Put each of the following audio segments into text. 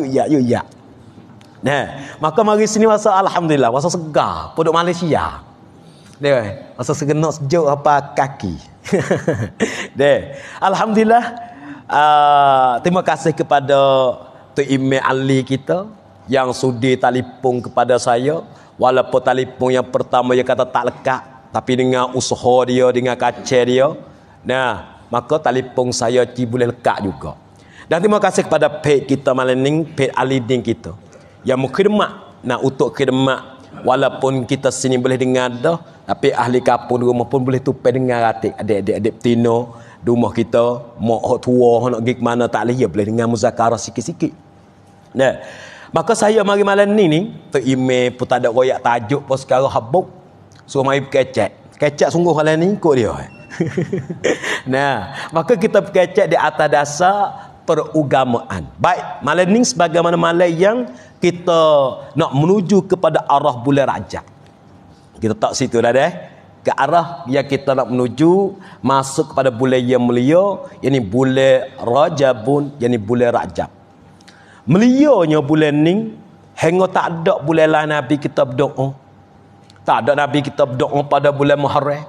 Yuk ya, yuk ya. Nah, maka mari sini masa alhamdulillah, masa segar, produk Malaysia. Deh, masa segenok sejuk apa kaki. Deh, alhamdulillah. Uh, terima kasih kepada Tu Ime Ali kita yang sudi talipung kepada saya walaupun talipung yang pertama dia kata tak lekat tapi dengan usaha dia dengan kaca dia nah maka talipung saya ti boleh lekat juga dan terima kasih kepada paid kita malam ini, ahli Alidin kita. Yang mengkhidmat, nak utuk khidmat. Walaupun kita sini boleh dengar dah, tapi ahli kapur di rumah pun boleh tupai dengar adik-adik adik tino di rumah kita, mak hot tua nak pergi ke mana tak leh ya boleh dengar muzakarah sikit-sikit. Nah. Maka saya mari malam ni ni, tu email pun tak ada royak tajuk pun sekarang habuk. So mari kecek. Kecek sungguh malam ni ikut dia. nah, maka kita kecek di atas dasar perugamaan. Baik, malam ni sebagaimana malam yang kita nak menuju kepada arah bulan Rajab. Kita tak situ dah deh. Ke arah yang kita nak menuju masuk kepada bulan yang mulia, yakni bulan Rajabun, yakni bulan Rajab. Melianya bulan ni hingga tak ada bulan lain Nabi kita berdoa. Tak ada Nabi kita berdoa pada bulan Muharram.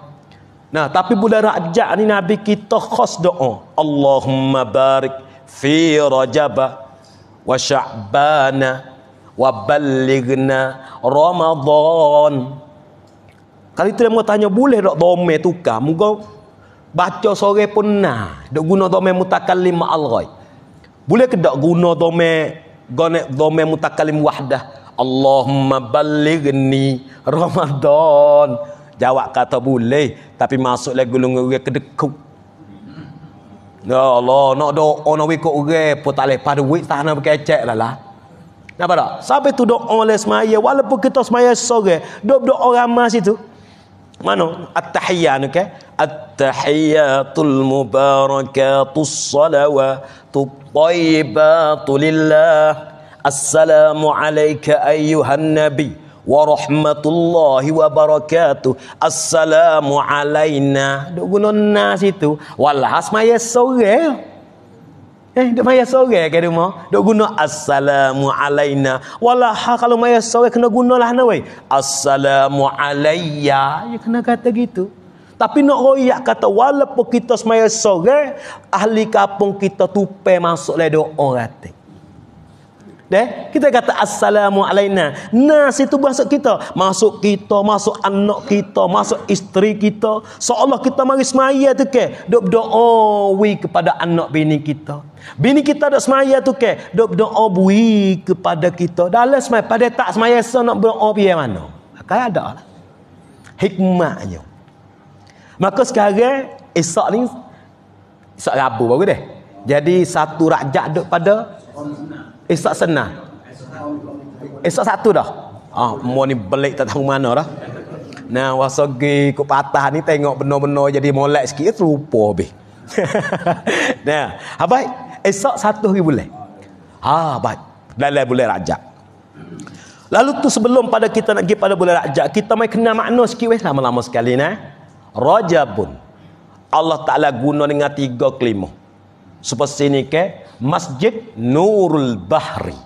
Nah, tapi bulan Rajab ni Nabi kita khas doa. Allahumma barik fi Rajab, wa sya'bana wa balighna Ramadhan. kalau itu mau tanya boleh dak dome tukar muka baca sore pun nah dak guna dome mutakallim al-ghaib boleh ke dak guna dome gone dome mutakallim wahdah Allahumma balighni Ramadhan. Jawab kata boleh tapi masuk masuklah gulung-gulung kedekuk. Ya Allah, nak doa ono wiko ure pun tak leh pada wit tahna berkecek lah lah. Napa tak? Sampai tu doa le semaya walaupun kita semaya sore, do do orang mas itu. Mano? At-tahiyyah ni okay? At-tahiyyatul mubarakatus salawa tutayyibatu lillah. Assalamu alayka ayyuhan nabiyy warahmatullahi wabarakatuh assalamu alaina duk guna na situ walhas maya sore ya. eh duk maya sore ke rumah duk guna assalamu alaina walah kalau maya sore kena guna lah wei assalamu alayya ya kena kata gitu tapi nak royak kata walaupun kita semaya sore ahli kapung kita tupai masuk le doa rating Deh, kita kata assalamu alaina. Nas itu masuk kita, masuk kita, masuk anak kita, masuk isteri kita. Seolah kita mari semaya tu ke, dok doa wi kepada anak bini kita. Bini kita dok semaya tu ke, dok doa bui kepada kita. Dalam semaya pada tak semaya so nak berdoa piye mano? Akai ada lah. Hikmahnya. Maka sekarang esok ni esok Rabu baru deh. Jadi satu rajak dok pada Esok senang. Esok satu dah. Ah, oh, mu ni belik tak tahu mana dah. Nah, waso gi ku patah ni tengok benar-benar jadi molek sikit ya, serupa be. nah, apa? Esok satu hari boleh. Ha, baik. Dalam boleh rajak. Lalu tu sebelum pada kita nak pergi pada bulan Rajab, kita mai kena makna sikit weh lama-lama sekali nah. Rajabun. Allah Taala guna dengan tiga kelima. Sepas ini ke Masjid Nurul Bahri.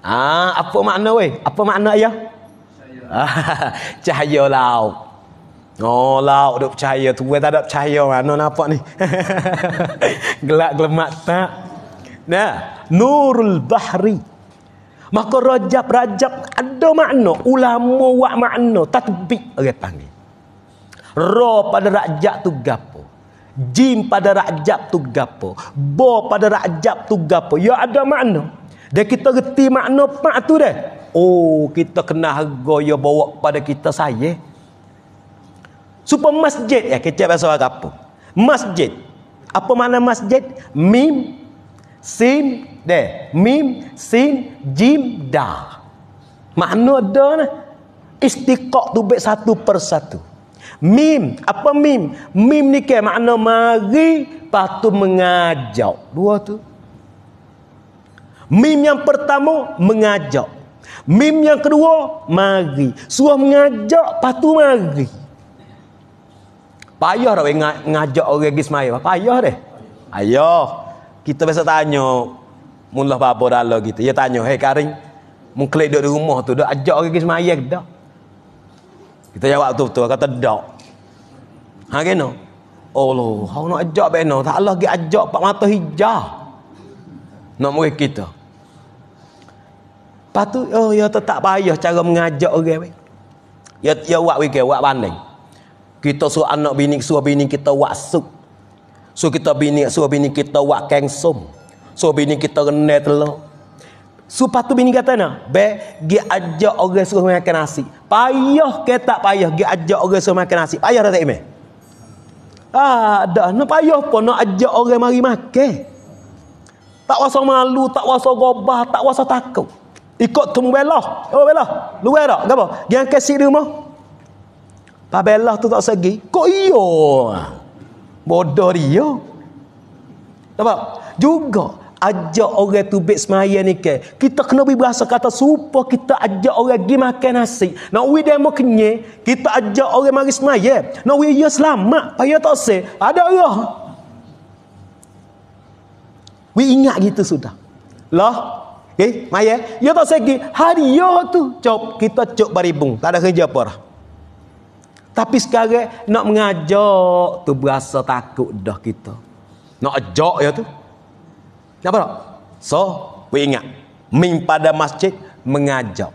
Ah, apa makna weh? Apa makna ya? Cahaya lau. Oh, lau, duk cahaya tu. Weh tak ada cahaya mana nampak ni. Gelak gelemak tak. Nah, Nurul Bahri. Maka Rajab Rajab ada makna ulama wak makna tatbik orang panggil. Ro pada Rajab tu gapo? Jim pada rakjab tu gapo? Bo pada rakjab tu gapo? Ya ada makna. Dan kita reti makna pak tu dah. Oh, kita kena harga ya bawa pada kita saya. Supaya masjid ya, eh, kecil bahasa orang apa? Masjid. Apa makna masjid? Mim, sim deh. Mim, sim, jim, dah. Makna ada nah. Istiqaq tu baik satu persatu. Mim, apa mim? Mim ni ke makna mari patu mengajak. Dua tu. Mim yang pertama mengajak. Mim yang kedua mari. Suah mengajak patu mari. Payah dak ng ngajak orang pergi semaya? Payah deh. Ayah, kita biasa tanya mulah babo dalo gitu. Ya tanya, "Hei Karim, mengklik duduk di rumah tu dak ajak orang pergi semaya dak?" Kita jawab tu tu kata dak. Ha kena. Allah, hau nak ajak beno, tak Allah gi ajak pak mata hijau. Nak murid kita. Patu oh ya tetap payah cara mengajak orang okay, Ya ya buat wike, buat banding. Kita suruh anak bini, suruh bini kita buat sup. Suruh kita bini, suruh bini kita buat kengsum. Suruh bini kita renai telur. Supat tu bini kata nak. Be, dia ajak orang suruh makan nasi. Payah ke tak payah dia ajak orang suruh makan nasi. Payah dah tak imeh. Ah, dah. Nak payah pun nak ajak orang mari makan. Tak rasa malu, tak rasa gobah, tak rasa takut. Ikut tu belah. Apa belah? Luar tak? Apa? Dia angkat si rumah. Pak belah tu tak segi. Kok iyo, Bodoh dia. Apa? Juga ajak orang tu bet semayan ni ke. Kita kena berasa kata supo kita ajak orang pergi makan nasi. Nak we demo kenye, kita ajak orang mari semayan. Nak we ya selamat, payah tak se. Ada Allah. We ingat gitu sudah. Lah, Eh, maya. Ya tak segi. Hari ya tu. Cop, kita cop baribung. Tak ada kerja apa lah. Tapi sekarang nak mengajak tu berasa takut dah kita. Nak ajak ya tu. Kenapa tak? So, we ingat. Ming pada masjid, mengajak.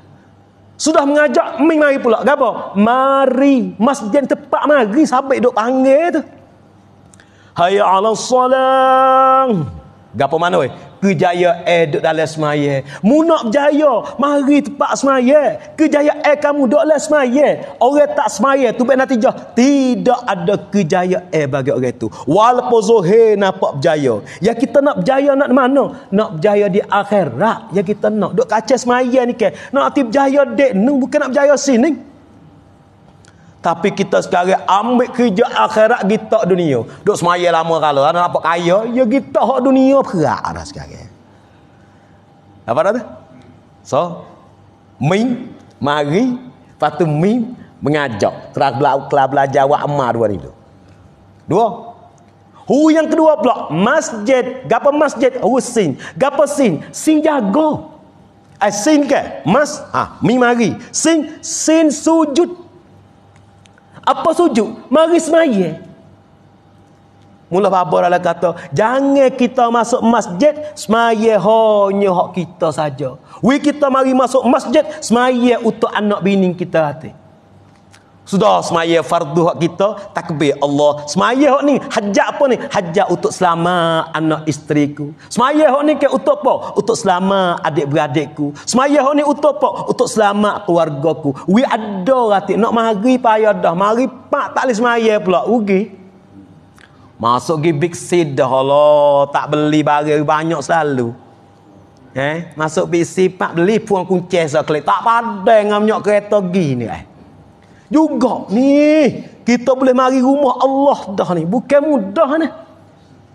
Sudah mengajak, Ming mari pula. Kenapa? Mari. Masjid tepat mari. Sampai duduk panggil tu. Hayya ala salam. Gapo mana weh? kejaya eh duduk dalam semaya munak nak berjaya mari tempat semaya kejaya eh kamu duduk dalam semaya orang tak semaya tu baik natijah tidak ada kejaya eh bagi orang itu walaupun zuhir nampak berjaya ya kita nak berjaya nak mana nak berjaya di akhirat ya kita nak duduk kaca semaya ni ke nak hati berjaya dek ni bukan nak berjaya sini tapi kita sekarang ambil kerja akhirat kita dunia. Duk semaya lama kalau anda nampak kaya, ya kita hak dunia perak dah sekarang. Apa dah tu? So, mi, mari, lepas tu mi, mengajak. terak belajar, belajar awak emar dua ni tu. Dua. Hu yang kedua pula, masjid. Gapa masjid? Hu sin. Gapa sin? Sin jago. Eh, ke? Mas, ha, mi mari. Sin, sin sujud apa sujud mari semaya mula babo dalam kata jangan kita masuk masjid semaya hanya hak kita saja we kita mari masuk masjid semaya untuk anak bini kita hati sudah semaya fardu hak kita takbir Allah semaya hak ni hajat apa ni hajat untuk selama anak isteriku semaya hak ni ke untuk apa untuk selama adik beradikku semaya hak ni untuk apa untuk selama keluargaku we ada rati nak mari payah dah mari pak tak boleh semaya pula ugi masuk gi big seed dah Allah tak beli barang banyak selalu eh masuk big pak beli puang kunci sekali lah. tak padai dengan minyak kereta gini eh juga ni kita boleh mari rumah Allah dah ni. Bukan mudah ni.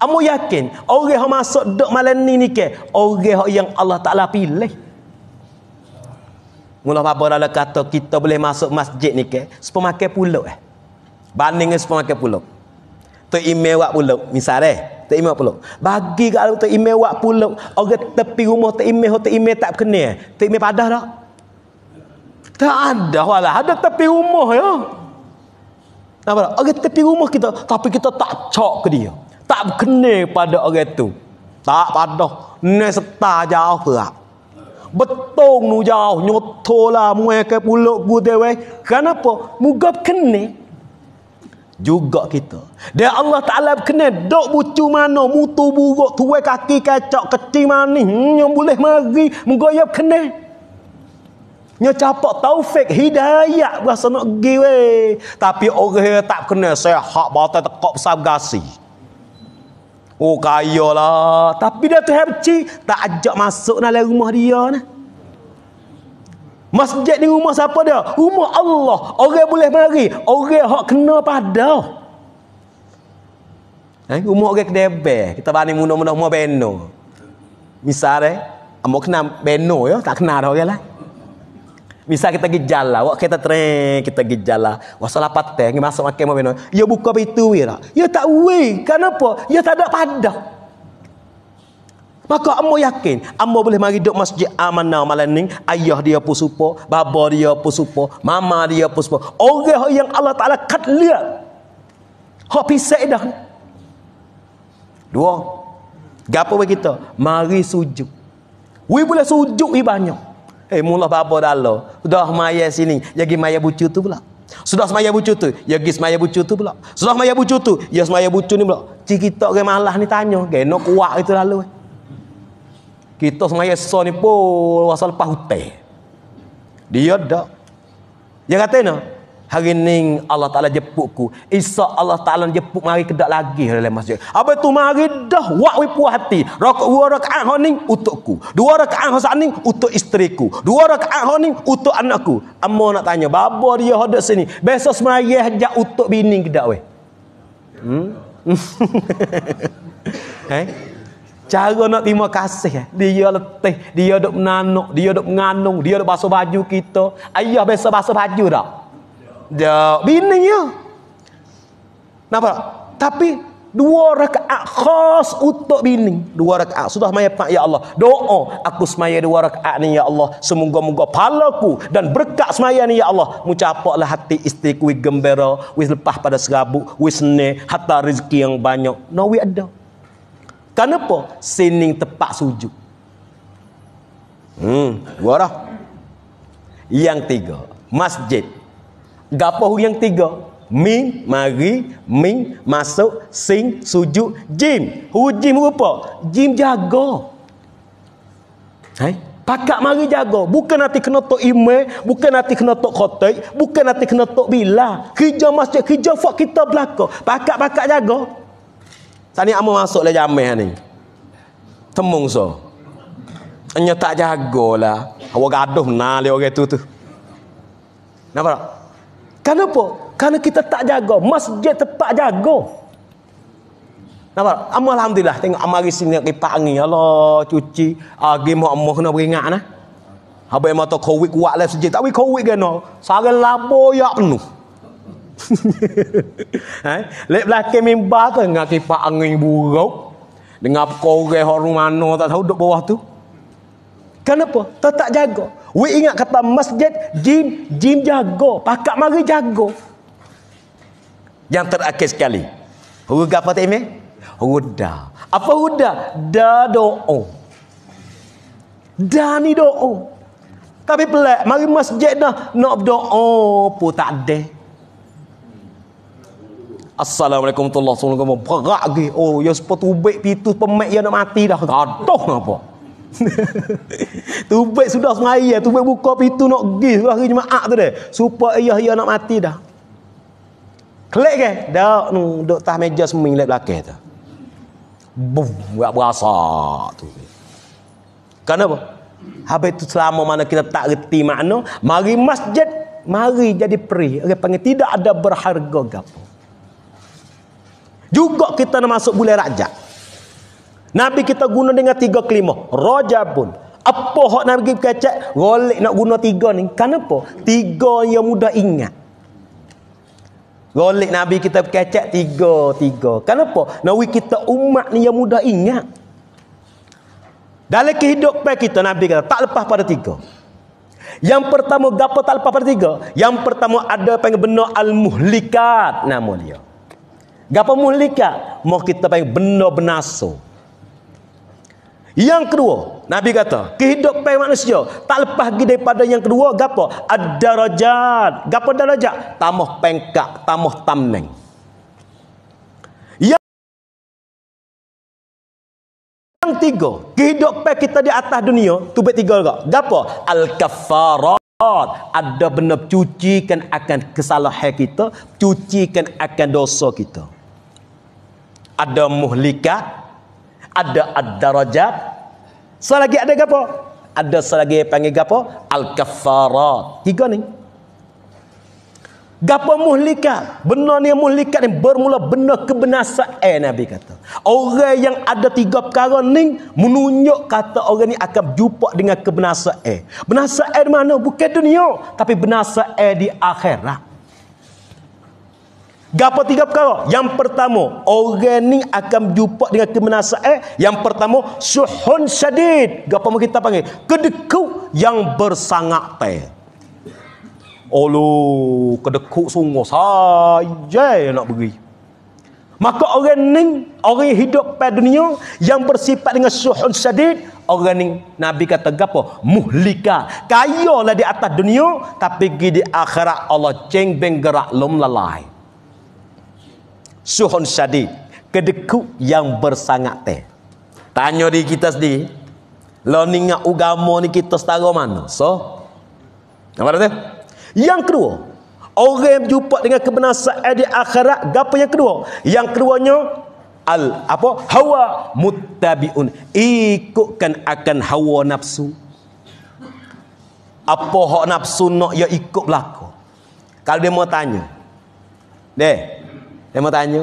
Amo yakin orang yang masuk dok malam ni ni ke orang yang Allah Taala pilih. Mula apa dah kata kita boleh masuk masjid ni ke sepemakai pulau eh. Banding dengan sepemakai pulau. Tu imewak pulau misal eh. Tu imewak pulau. Bagi kalau tu imewak pulau orang tepi rumah tu imeh tu imeh tak kena. Eh. Tu imeh padah dah. Tak ada walah ada tepi rumah ya. Apa? Orang tepi rumah kita tapi kita tak cok ke dia. Tak kena pada orang tu. Tak pada Ne seta jauh ke. Betong nu jauh nyotolah muai ke pulau gude wei. Kenapa? Muga kene juga kita. Dia Allah Taala kene dok bucu mana mutu buruk tuai kaki kacak kecil manis hmm, yang boleh mari muga yap kene. Nya capak taufik hidayah bahasa nak pergi weh. Tapi orang yang tak kena saya hak bata tekak besar gasi. Oh kaya lah. Tapi dia tu hebci tak ajak masuk nak lah rumah dia nah. Masjid ni rumah siapa dia? Rumah Allah. Orang boleh mari. Orang hak kena pada. Eh, rumah orang kena ber. Kita bani muno-muno rumah beno. Misalnya, eh, Amok kena beno ya. Tak kena dah orang lah. Misal kita pergi jalan, awak kereta train, kita pergi jalan. Masa lapar tank, masuk makan mobil. Ya buka pintu ya tak? Ya tak weh. Kenapa? Ya tak ada padah. Maka ambo yakin, ambo boleh mari duduk masjid amanah malam ni, ayah dia pun serupa, baba dia pun serupa, mama dia pun serupa. Orang yang Allah Taala kat lihat. Hak pisai dah. Dua. Gapo bagi kita? Mari sujud. Wei boleh sujud i banyak. Eh hey, mula apa-apa dah lah. Sudah maya sini. Jadi maya bucu tu pula. Sudah semaya bucu tu. Ya gis maya bucu tu pula. Sudah maya bucu tu. Ya semaya ya bucu ni pula. Cik kita ke malah ni tanya. Gena kuat itu lalu. Eh. Kita semaya so ni pun. Wasal pahutai. Dia dah. Dia kata ni. Hari ni Allah Ta'ala jemputku. Isa Allah Ta'ala jemput mari kedak lagi dalam masjid. Apa tu mari dah wakwi puas hati. Rakat dua rakaat hari ni untukku. Dua rakaat hari ni untuk isteriku. Dua rakaat hari ni untuk anakku. Amor nak tanya. Baba dia ada sini. Besok semaya hajak untuk bini kedak weh. Hmm? eh? Cara nak terima kasih eh? Dia letih Dia duk menanuk Dia duk menganung Dia duk basuh baju kita Ayah biasa basuh baju tak? dia bini ya. Napa? Tapi dua rakaat khas untuk bini. Dua rakaat. Sudah maya pak ya Allah. Doa aku semaya dua rakaat ni ya Allah. Semoga-moga palaku dan berkat semaya ni ya Allah. Mucapaklah hati istriku wis gembira, wis lepas pada serabut, wis ne hatta rezeki yang banyak. No we ada. Kenapa? Sining tepat sujud. Hmm, gua dah. Yang tiga, masjid. Gapa huruf yang tiga? Min, mari, min, masuk, sing, sujud, jim. Huruf jim rupa? Jim jaga. Hai? Pakat mari jaga. Bukan nanti kena tok ime, bukan nanti kena tok khotik, bukan nanti kena tok bila. Kerja masjid, kerja fok kita belakang. Pakat-pakat jaga. Tani amo masuk lah jamih ni. Temung so. Hanya tak jaga lah. Awak gaduh nali orang tu tu. Nampak tak? Kenapa? Karena kita tak jaga. Masjid tepat jaga. Nampak? Amal Alhamdulillah. Tengok amari sini nak kipak angin. Ya Allah cuci. Agi mak mak kena beringat nah. Habis yang mata kowik kuat lah sejik. Tapi kowik kena. Sara labo ya penuh. eh? Lep belakang mimbar tu dengan kipak angin buruk. Dengan korek orang mana tak tahu duduk bawah tu. Kenapa? Tetap jaga. We ingat kata masjid, jim, jim jaga. Pakak mari jaga. Yang terakhir sekali. Huruf apa tak Huda. Apa huda? Da do'o. Da ni do'o. Tapi pelak. Mari masjid dah. Nak do'o pun tak ada. Assalamualaikum warahmatullahi wabarakatuh. Berak lagi. Oh, yang sepatu ubik pitu pemek yang nak mati dah. Gaduh apa? Tubek sudah semai ya. Tubik buka pintu nak pergi hari Jumaat tu deh, Supaya ayah ia nak mati dah. Klik ke? Dak nu dok tah meja seming lek belakang tu. Bum, buat berasa tu. Kenapa? Habis tu selama mana kita tak reti makna, mari masjid, mari jadi perih. Orang panggil tidak ada berharga gapo. Juga kita nak masuk bulan Rajab. Nabi kita guna dengan tiga kelima. Rajabun. Apa hak Nabi kacak? Golek nak guna tiga ni. Kenapa? Tiga yang mudah ingat. Golek Nabi kita kacak tiga, tiga. Kenapa? Nabi kita umat ni yang mudah ingat. Dalam kehidupan kita Nabi kata tak lepas pada tiga. Yang pertama gapo tak lepas pada tiga? Yang pertama ada panggil benar al-muhlikat nama dia. Gapo muhlikat? Mau kita panggil benar benaso. Yang kedua, Nabi kata, kehidupan manusia tak lepas lagi daripada yang kedua, gapo? Ad-darajat. Gapo darajat? Tamah pengkak, tamah tamneng. Yang yang tiga, kehidupan kita di atas dunia, tu bet tiga juga. Gapo? Al-kafarat. Ada benda cucikan akan kesalahan kita, cucikan akan dosa kita. Ada muhlikat, ada ad-darajat selagi ada gapo ada selagi panggil gapo al-kaffarat tiga ni gapo muhlika benar ni muhlika ni bermula benar kebinasaan eh, nabi kata orang yang ada tiga perkara ni menunjuk kata orang ni akan jumpa dengan kebinasaan eh. binasaan eh, mana bukan dunia tapi binasaan eh, di akhirat Gapa tiga perkara? Yang pertama, orang ni akan jumpa dengan kemenasa Eh? Yang pertama, suhun syadid. Gapa mau kita panggil? Kedekuk yang bersangak teh. Olo, kedekuk sungguh saja nak beri. Maka orang ni, orang yang hidup pada dunia yang bersifat dengan suhun syadid, orang ni Nabi kata apa? Muhlika. Kaya lah di atas dunia, tapi di akhirat Allah cengbeng gerak lom lalai suhun syadid kedeku yang bersangat teh tanya diri kita sendiri lo ni ngak ni kita setara mana so apa dia yang kedua orang yang berjumpa dengan kebenasaan di akhirat gapa yang kedua yang keduanya al apa hawa muttabiun ikutkan akan hawa nafsu apa hak nafsu nak ya ikut belaka kalau dia mau tanya deh saya mau tanya.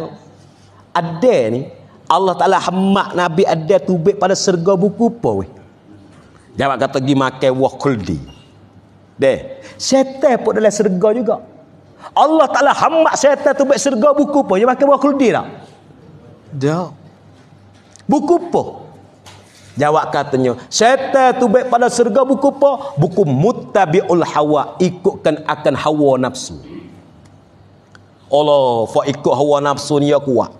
Ada ni. Allah Ta'ala hamak Nabi ada tubik pada serga buku apa weh? Jawab kata pergi makan wah kuldi. Deh. Syaitan pun dalam serga juga. Allah Ta'ala hamak syaitan tubik serga buku apa? Dia makan wah kuldi tak? Tak. Buku apa? Jawab katanya, syaitan tubik pada serga buku apa? Buku mutabi'ul hawa ikutkan akan hawa nafsu. Allah fa ikut hawa nafsu ni aku ah.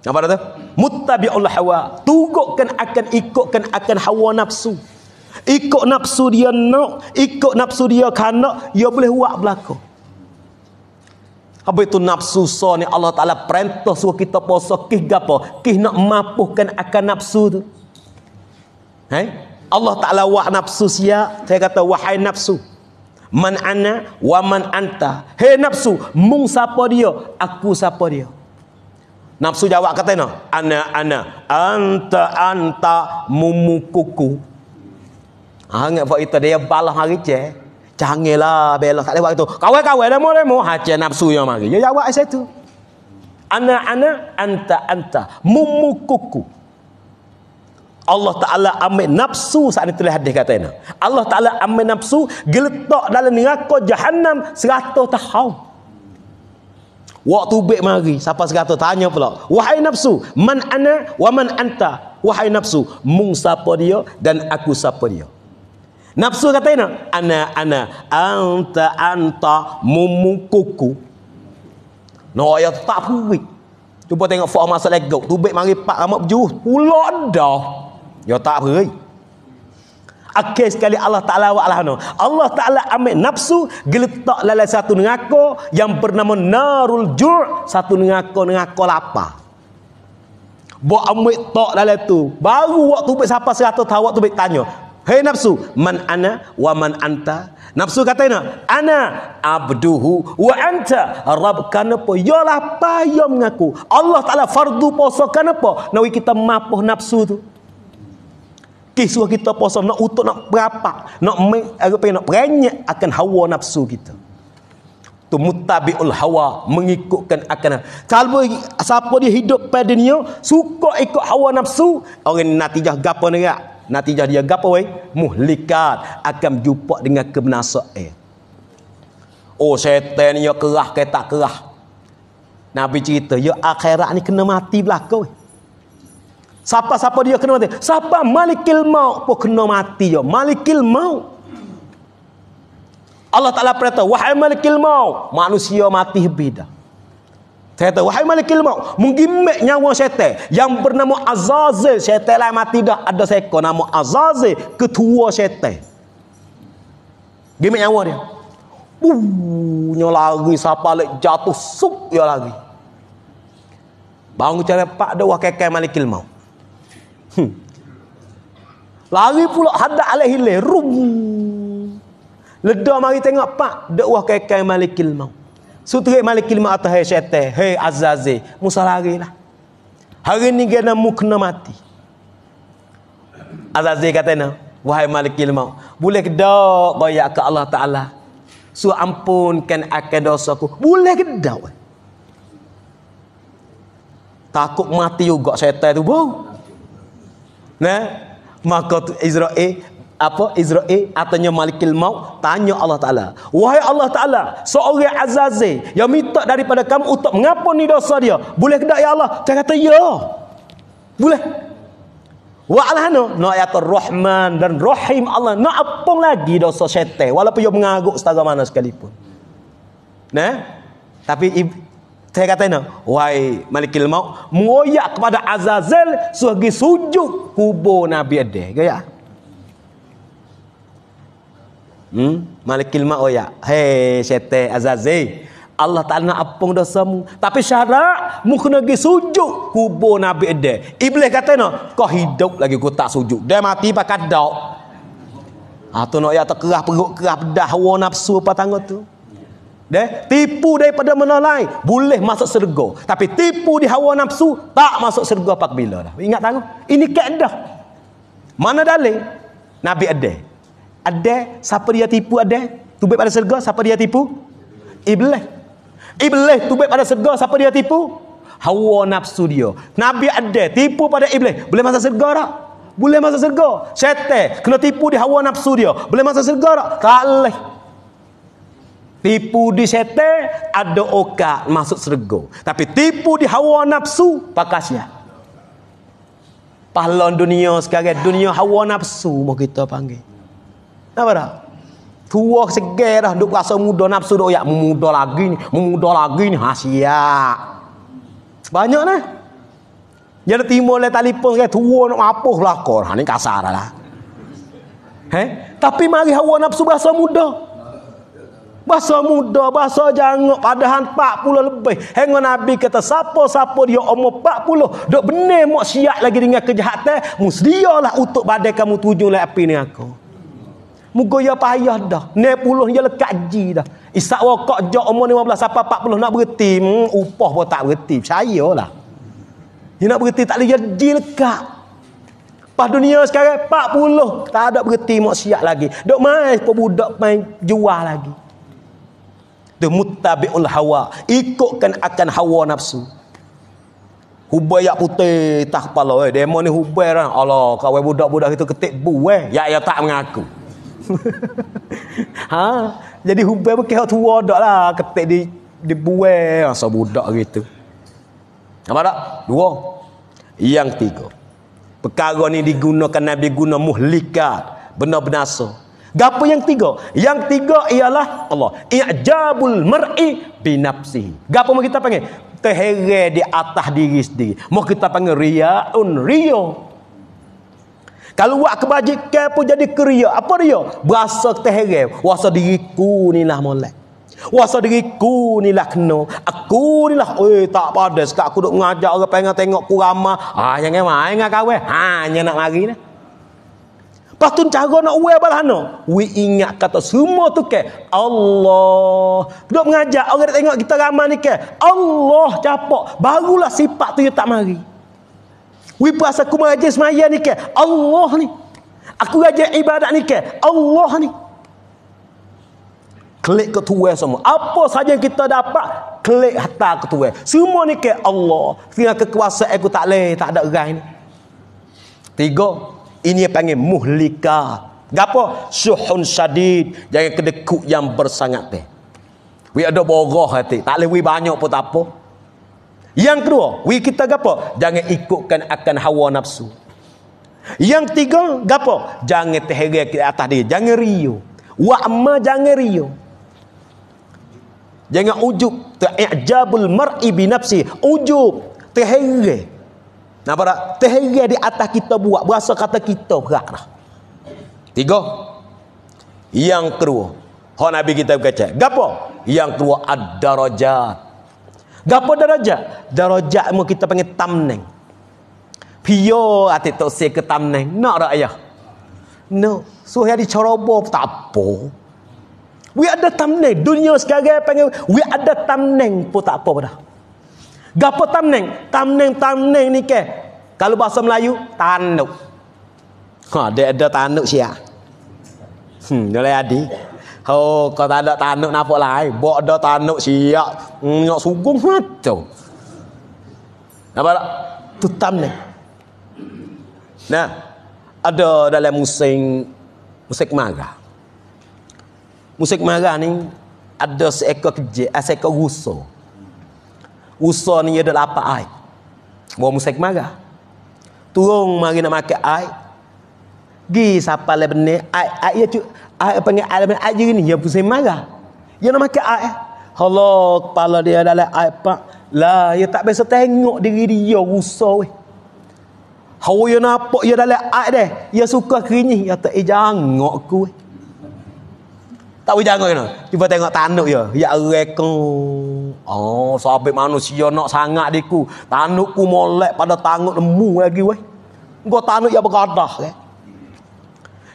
Apa kata? Muttabi'ul hawa, tugukkan akan ikutkan akan hawa nafsu. Ikut nafsu dia nak, ikut nafsu dia kana, dia ya boleh buat belaka. Habis itu nafsu so ni Allah Ta'ala perintah suruh kita puasa kih gapa. Kih nak mampuhkan akan nafsu tu. Hai? Allah Ta'ala wah nafsu siap. Saya kata wahai nafsu man ana wa man anta hey nafsu mung siapa dia aku siapa dia nafsu jawab kata no ana ana anta anta mumu mumukuku hangat buat itu ha, dia balah hari ce Janganlah belok tak lewat itu. Kawai kawai demo demo hajar nafsu yang mari. Ya jawab saya tu. ana ana, anta anta mumu kuku. Allah Ta'ala ambil nafsu saat itu hadis kata ini. Allah Ta'ala ambil nafsu geletak dalam neraka jahannam seratus tahun. Waktu baik mari, siapa seratus tanya pula. Wahai nafsu, man ana wa man anta. Wahai nafsu, mung siapa dia dan aku siapa dia. Nafsu kata ini, ana ana anta anta mumu, kuku. No ayat tak puik. Cuba tengok fuh masalah gok. Tubik mari pak amat berjuh. Pulak dah. Ya tak apa eh? Akhir sekali Allah Ta'ala wa Allah no. Allah Ta'ala ambil nafsu Geletak lalai satu nengako Yang bernama Narul Jur Satu nengako nengako lapa Buat ambil tak lalai tu Baru waktu baik siapa seratus tahu Waktu baik tanya Hei nafsu Man ana wa man anta Nafsu kata ini Ana abduhu wa anta Rab kanapa Ya lapa ya mengaku Allah Ta'ala fardu poso kanapa Nawi kita mapuh nafsu tu Kisah kita puasa nak utuk nak berapa nak apa nak perenyek akan hawa nafsu kita tu mutabiul hawa mengikutkan akan kalau siapa dia hidup pada dunia suka ikut hawa nafsu orang natijah gapo nerak natijah dia gapo wei muhlikat akan jumpa dengan kebinasaan eh. oh setan dia ya kerah ke tak kerah nabi cerita ya akhirat ni kena mati belaka wei Siapa-siapa dia kena mati. Siapa malikil maut pun kena mati dia. Malikil maut. Allah Ta'ala berkata, Wahai malikil maut. Manusia mati berbeda. Saya tahu, wahai malikil maut. Menggimik nyawa syaitan. Yang bernama Azazel Syaitan lain mati dah. Ada seekor nama Azazel Ketua syaitan. Gimik nyawa dia. Bunyo lagi. Siapa lagi jatuh. Suk dia lagi. Bangun cari pak dia. Wahai kakai malikil maut. Hmm. Lari pula hadap alaihi leh. Rum. Ledah mari tengok pak. Dekuah kaya-kaya malikil mau. Sutri malikil mau atas hai syaitan. Hai azazi. Musa lari lah. Hari ni kena mukna mati. Azazi kata ni. Wahai malikil mau. Boleh ke dak bayak ke Allah Ta'ala. So ampunkan akan dosa aku. Boleh ke dak. Takut mati juga syaitan tu. Boleh. Nah, maka Israel apa Israel atanya Malikil Maut tanya Allah Taala. Wahai Allah Taala, seorang Azazil yang minta daripada kamu untuk mengapa ni dosa dia? Boleh tak ya Allah? Dia kata ya. Boleh. Wa alhanu no ayatul rahman dan rahim Allah. Nak apa lagi dosa syaitan walaupun dia mengaguk setara mana sekalipun. Nah. Tapi saya kata ini wahai malikil maut mengoyak kepada azazel sebagai sujud kubur nabi ade gaya hmm malikil maut ya, hey syete azazel Allah tak nak apung dosa mu. Tapi syarat, mu kena pergi sujud kubur Nabi Adam. Iblis kata, no, kau hidup lagi, kau tak sujud. Dia mati pakai dok. Ha, tu nak no, ya terkerah perut, kerah pedah, hawa nafsu apa tangga tu. Deh, tipu daripada mana lain boleh masuk syurga. Tapi tipu di hawa nafsu tak masuk syurga pak bila dah. Ingat tak? Ini kaedah. Mana dalil? Nabi ada. Ada siapa dia tipu ada? Tubik pada syurga siapa dia tipu? Iblis. Iblis tubik pada syurga siapa dia tipu? Hawa nafsu dia. Nabi ada tipu pada iblis. Boleh masuk syurga tak? Boleh masuk syurga. Syaitan kena tipu di hawa nafsu dia. Boleh masuk syurga tak? Tak boleh. Tipu di setan ada okat masuk serga. Tapi tipu di hawa nafsu pakasnya. Pahlawan dunia sekarang dunia hawa nafsu mau kita panggil. Apa dah? Tua segera dah duk rasa muda nafsu duk yak muda lagi ni, muda lagi ni hasia. Banyak nah. Jadi timbul le telefon sekarang eh, tua nak mapuh belakor. Ha ni kasar lah. Eh? Tapi mari hawa nafsu rasa muda. Bahasa muda, bahasa jangok padahan 40 lebih. Hang Nabi kata siapa-siapa dia umur 40 dok benar maksiat lagi dengan kejahatan, musdialah untuk badai kamu tuju lai api ni aku. Muga ya payah dah. Ne puluh ya lekat ji dah. Isak wakak jok umur 15 sampai 40 nak berhenti, hmm, upah pun tak berhenti. Percaya lah. Dia nak berhenti tak boleh ya ji lekat. Pas dunia sekarang 40 tak ada berhenti maksiat lagi. Dok mai pun budak main jual lagi tu muttabiul hawa ikutkan akan hawa nafsu hubai yak putih tak kepala eh demo ni hubai lah Allah kawai budak-budak kita ketik bu eh yak ya tak mengaku ha jadi hubai pakai hak tua dak lah ketik di di buai rasa eh. budak gitu nampak tak dua yang tiga perkara ni digunakan nabi guna muhlikat benar-benar Gapa yang tiga? Yang tiga ialah Allah. I'jabul mar'i binafsi. Gapa mau kita panggil? Terheret di atas diri sendiri. Mau kita panggil riyaun riyo. Kalau buat kebajikan pun jadi keria. Apa dia? Berasa terheret. Wasa diriku ni lah molek. Wasa diriku ni lah kena. Aku ni lah. Eh tak pada. Sekarang aku duk ngajak orang pengen tengok ku ramah. Ah, yang ngemah. Ayah ngakawai. Ha, ah, nak mari lah. Lepas tu cara nak uai balana. We ingat kata semua tu ke. Allah. Duk mengajak orang nak tengok kita ramah ni ke. Allah capok. Barulah sifat tu tak mari. We perasa aku mengaji semaya ni ke. Allah ni. Aku raja ibadat ni ke. Allah ni. Klik ke ketua semua. Apa saja yang kita dapat, klik hatta harta ketua. Semua ni ke Allah. Tinggal kekuasaan aku tak leh, tak ada gerai ni. Tiga, ini yang panggil muhlika. Gapo? suhun sadid Jangan kedekut yang bersangat teh. Wi ada borah hati. Tak leh wi banyak pun tak apa. Yang kedua, wi kita gapo? Jangan ikutkan akan hawa nafsu. Yang ketiga, gapo? Jangan terheret ke atas dia. Jangan riu. Wa amma jangan riu. Jangan ujub ta'jabul mar'i bi nafsi. Ujub terheret. Nampak tak? Terheria di atas kita buat. Berasa kata kita berat lah. Tiga. Yang kedua. Hak Nabi kita berkata. Gapa? Yang kedua ad-darajat. Gapa darajat? Darajat mu kita panggil tamneng. Pio atik tok se ke tamneng. Nak tak ayah? No. So yang dicoroba tak apa. We ada tamneng. Dunia sekarang panggil we ada tamneng pun tak apa dah. Gapa tamneng? Tamneng tamneng ni ke? Kalau bahasa Melayu tanuk. Ha, dia ada tanuk sia. Hmm, dia adi. Oh, kau tak ada tanuk napa lain? Bok ada tanduk sia. Hmm, Nyok sugung macam. Ha, nampak tak? Tu tamneng. Nah, ada dalam musim musim maga. Musim maga ni ada seekor kejek, eh, seekor rusuk Usa ni dia lapar air? Buang musik marah. Turung mari nak makan air. Gi siapa le air air ai ya tu ai air ai benar ai jadi ni dia pusing air. Dia nak makan ai. Allah kepala dia dalam ai pak. Lah dia tak biasa tengok diri dia usa weh. Hau yang nampak dia dalam ad dia. Dia suka kerinyih. Dia tak ejang eh, Ngok kuih. Tak boleh jangan kena. Cuba tengok tanduk ya. Ya reka. Oh, sabit manusia nak sangat diku. Tanduk ku molek pada tanduk lemu lagi weh. Engkau tanduk ya bergadah eh.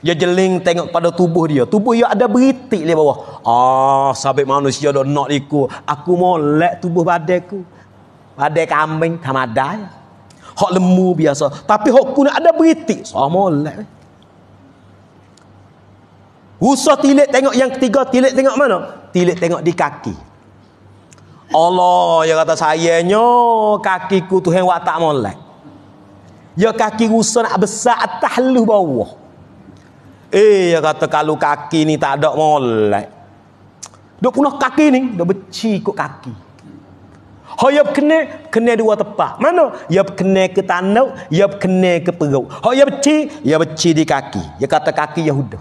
Ya jeling tengok pada tubuh dia. Tubuh dia ya, ada beritik di bawah. Ah, sabit manusia dok nak diku. Aku molek tubuh badeku. Badai kambing tamadai. Ya. Hak lemu biasa. Tapi hak ku ada beritik. Sama so, molek. Eh. Usah tilik tengok yang ketiga Tilik tengok mana? Tilik tengok di kaki Allah yang kata saya sayangnya Kakiku tu yang tak molek Ya kaki usah nak besar atas lu bawah Eh yang kata kalau kaki ni tak ada molek Dok punah kaki ni dok beci ikut kaki Ha ya kena kena dua tepat. Mana? Ya kena ke tanau? ya kena ke perut. Ha ya beci, ya beci di kaki. Ya kata kaki Yahudi.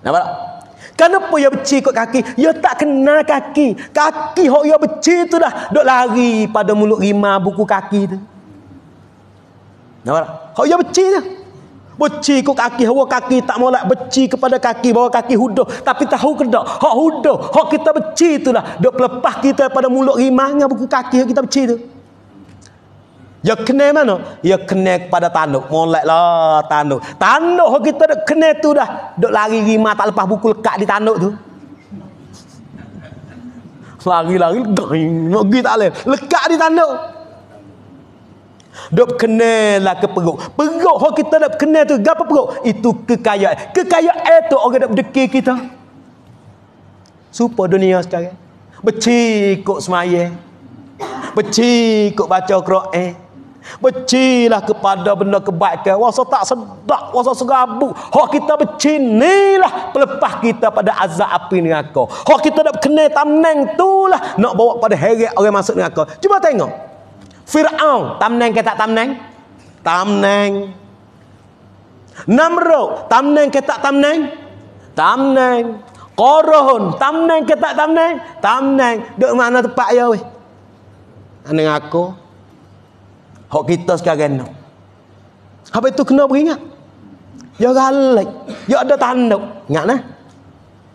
Nampak tak? Kenapa ia beci ikut kaki? Ia tak kenal kaki. Kaki yang ia beci tu dah. Duk lari pada mulut rimah buku kaki tu. Nampak tak? Yang ia beci tu. Beci ikut kaki. Hawa kaki tak mulai. Beci kepada kaki. Bawa kaki hudoh. Tapi tahu ke tak? Hak hudoh. Hak kita beci tu dah. Duk pelepah kita pada mulut rimah dengan buku kaki yang kita beci tu. Ya kena mana? Ya kena kepada tanduk. Molek lah tanduk. Tanduk kalau kita dah kena tu dah. Duk lari rimah tak lepas buku lekat di tanduk tu. Lari-lari. Lagi tak boleh. Lekat di tanduk. Duk kena lah ke perut. Perut kalau kita dah kena tu. Gapa perut? Itu kekayaan. Kekayaan itu orang dah berdekir kita. Supa dunia sekarang. Becik kok semaya. Becik kok baca Quran. Eh. Becilah kepada benda kebaikan. Wasa tak sedak, wasa serabut. Hak kita becinilah pelepas kita pada azab api ni aku. Hak kita nak kena tamneng itulah nak bawa pada heret orang masuk ni aku. Cuba tengok. Fir'aun, tamneng ke tak tamneng? Tamneng. Namrud, tamneng ke tak tamneng? Tamneng. Korohun, tamneng ke tak tamneng? Tamneng. Duk mana tempat ya weh? Aneng aku. Hak kita sekarang ni. Apa itu kena beringat? Ya galak. Ya ada tanda. Ingat nah.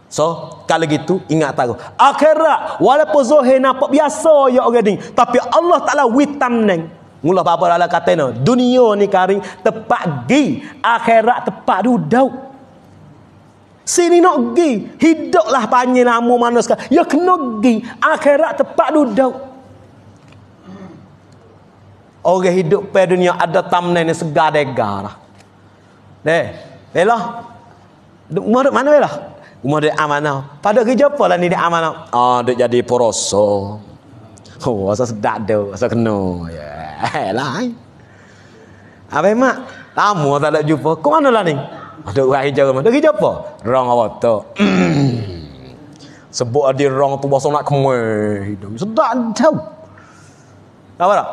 So, kalau gitu ingat tahu. Akhirat walaupun zahir nampak biasa ya orang ni, tapi Allah Taala witam neng. Mula apa Allah kata ni, dunia ni kering tepat gi, akhirat tepat duduk. Sini nak gi, hiduplah panjang lama manusia. Ya kena gi, akhirat tepat duduk. Orang hidup pe dunia ada tamna ni segar degar. Neh. Belah. Rumah dek mana belah? Rumah dek amanah. Pada kerja apa lah ni dek amanah? Ah, oh, dek jadi poroso. Oh, rasa sedak tu, rasa kena. Ya, yeah. lah. Apa mak? Lama tak nak jumpa. Kau mana lah ni? Ada ah, orang kerja rumah. Dek kerja apa? Rong awak tu. Sebut dia rong tu bahasa nak kemai. Sedak tu. Apa tak?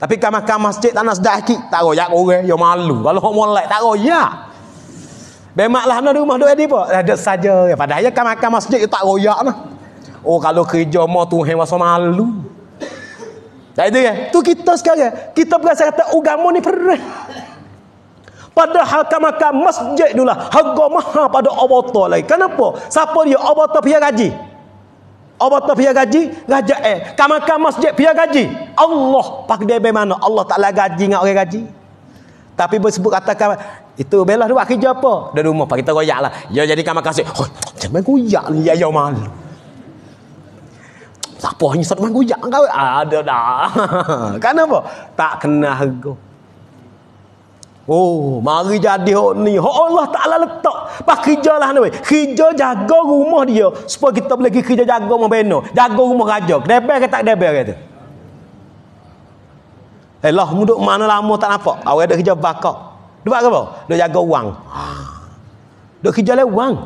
Tapi kamakan masjid tanah sedaki tak royak orang yo malu. Kalau hok molek tak royak. Bemaklah nak rumah duk edi pak. Ada saja. Padahal ya kamakan masjid tak royak nah. Oh kalau kerja mah Tuhan rasa malu. Tak itu ya. Tu kita sekarang kita berasa kata agama ni perih. Padahal kamakan masjid dulu lah. Harga maha pada Allah Ta'ala. Kenapa? Siapa dia? Allah Ta'ala pihak Obat Obata pihak gaji gaji eh Kamakan masjid pihak gaji Allah Pak dia bagaimana Allah tak gaji Dengan orang gaji Tapi bersebut katakan Itu belah dua kerja apa Dari rumah Pak kita koyak lah Ya jadi kamakan kasih. Oh macam mana ni Ya ya malu Siapa hanya satu main koyak Ada dah Kenapa Tak kena harga Oh, mari jadi hok ni. Hok Allah Taala letak. Pas kerjalah ni. Kerja jaga rumah dia supaya kita boleh pergi kerja jaga rumah beno. Jaga rumah raja. Debel ke tak debel kata. Eh lah muduk mana lama tak nampak. Awak ada kerja bakar. Dua apa? Dua jaga wang. Ha. Dua kerja le wang.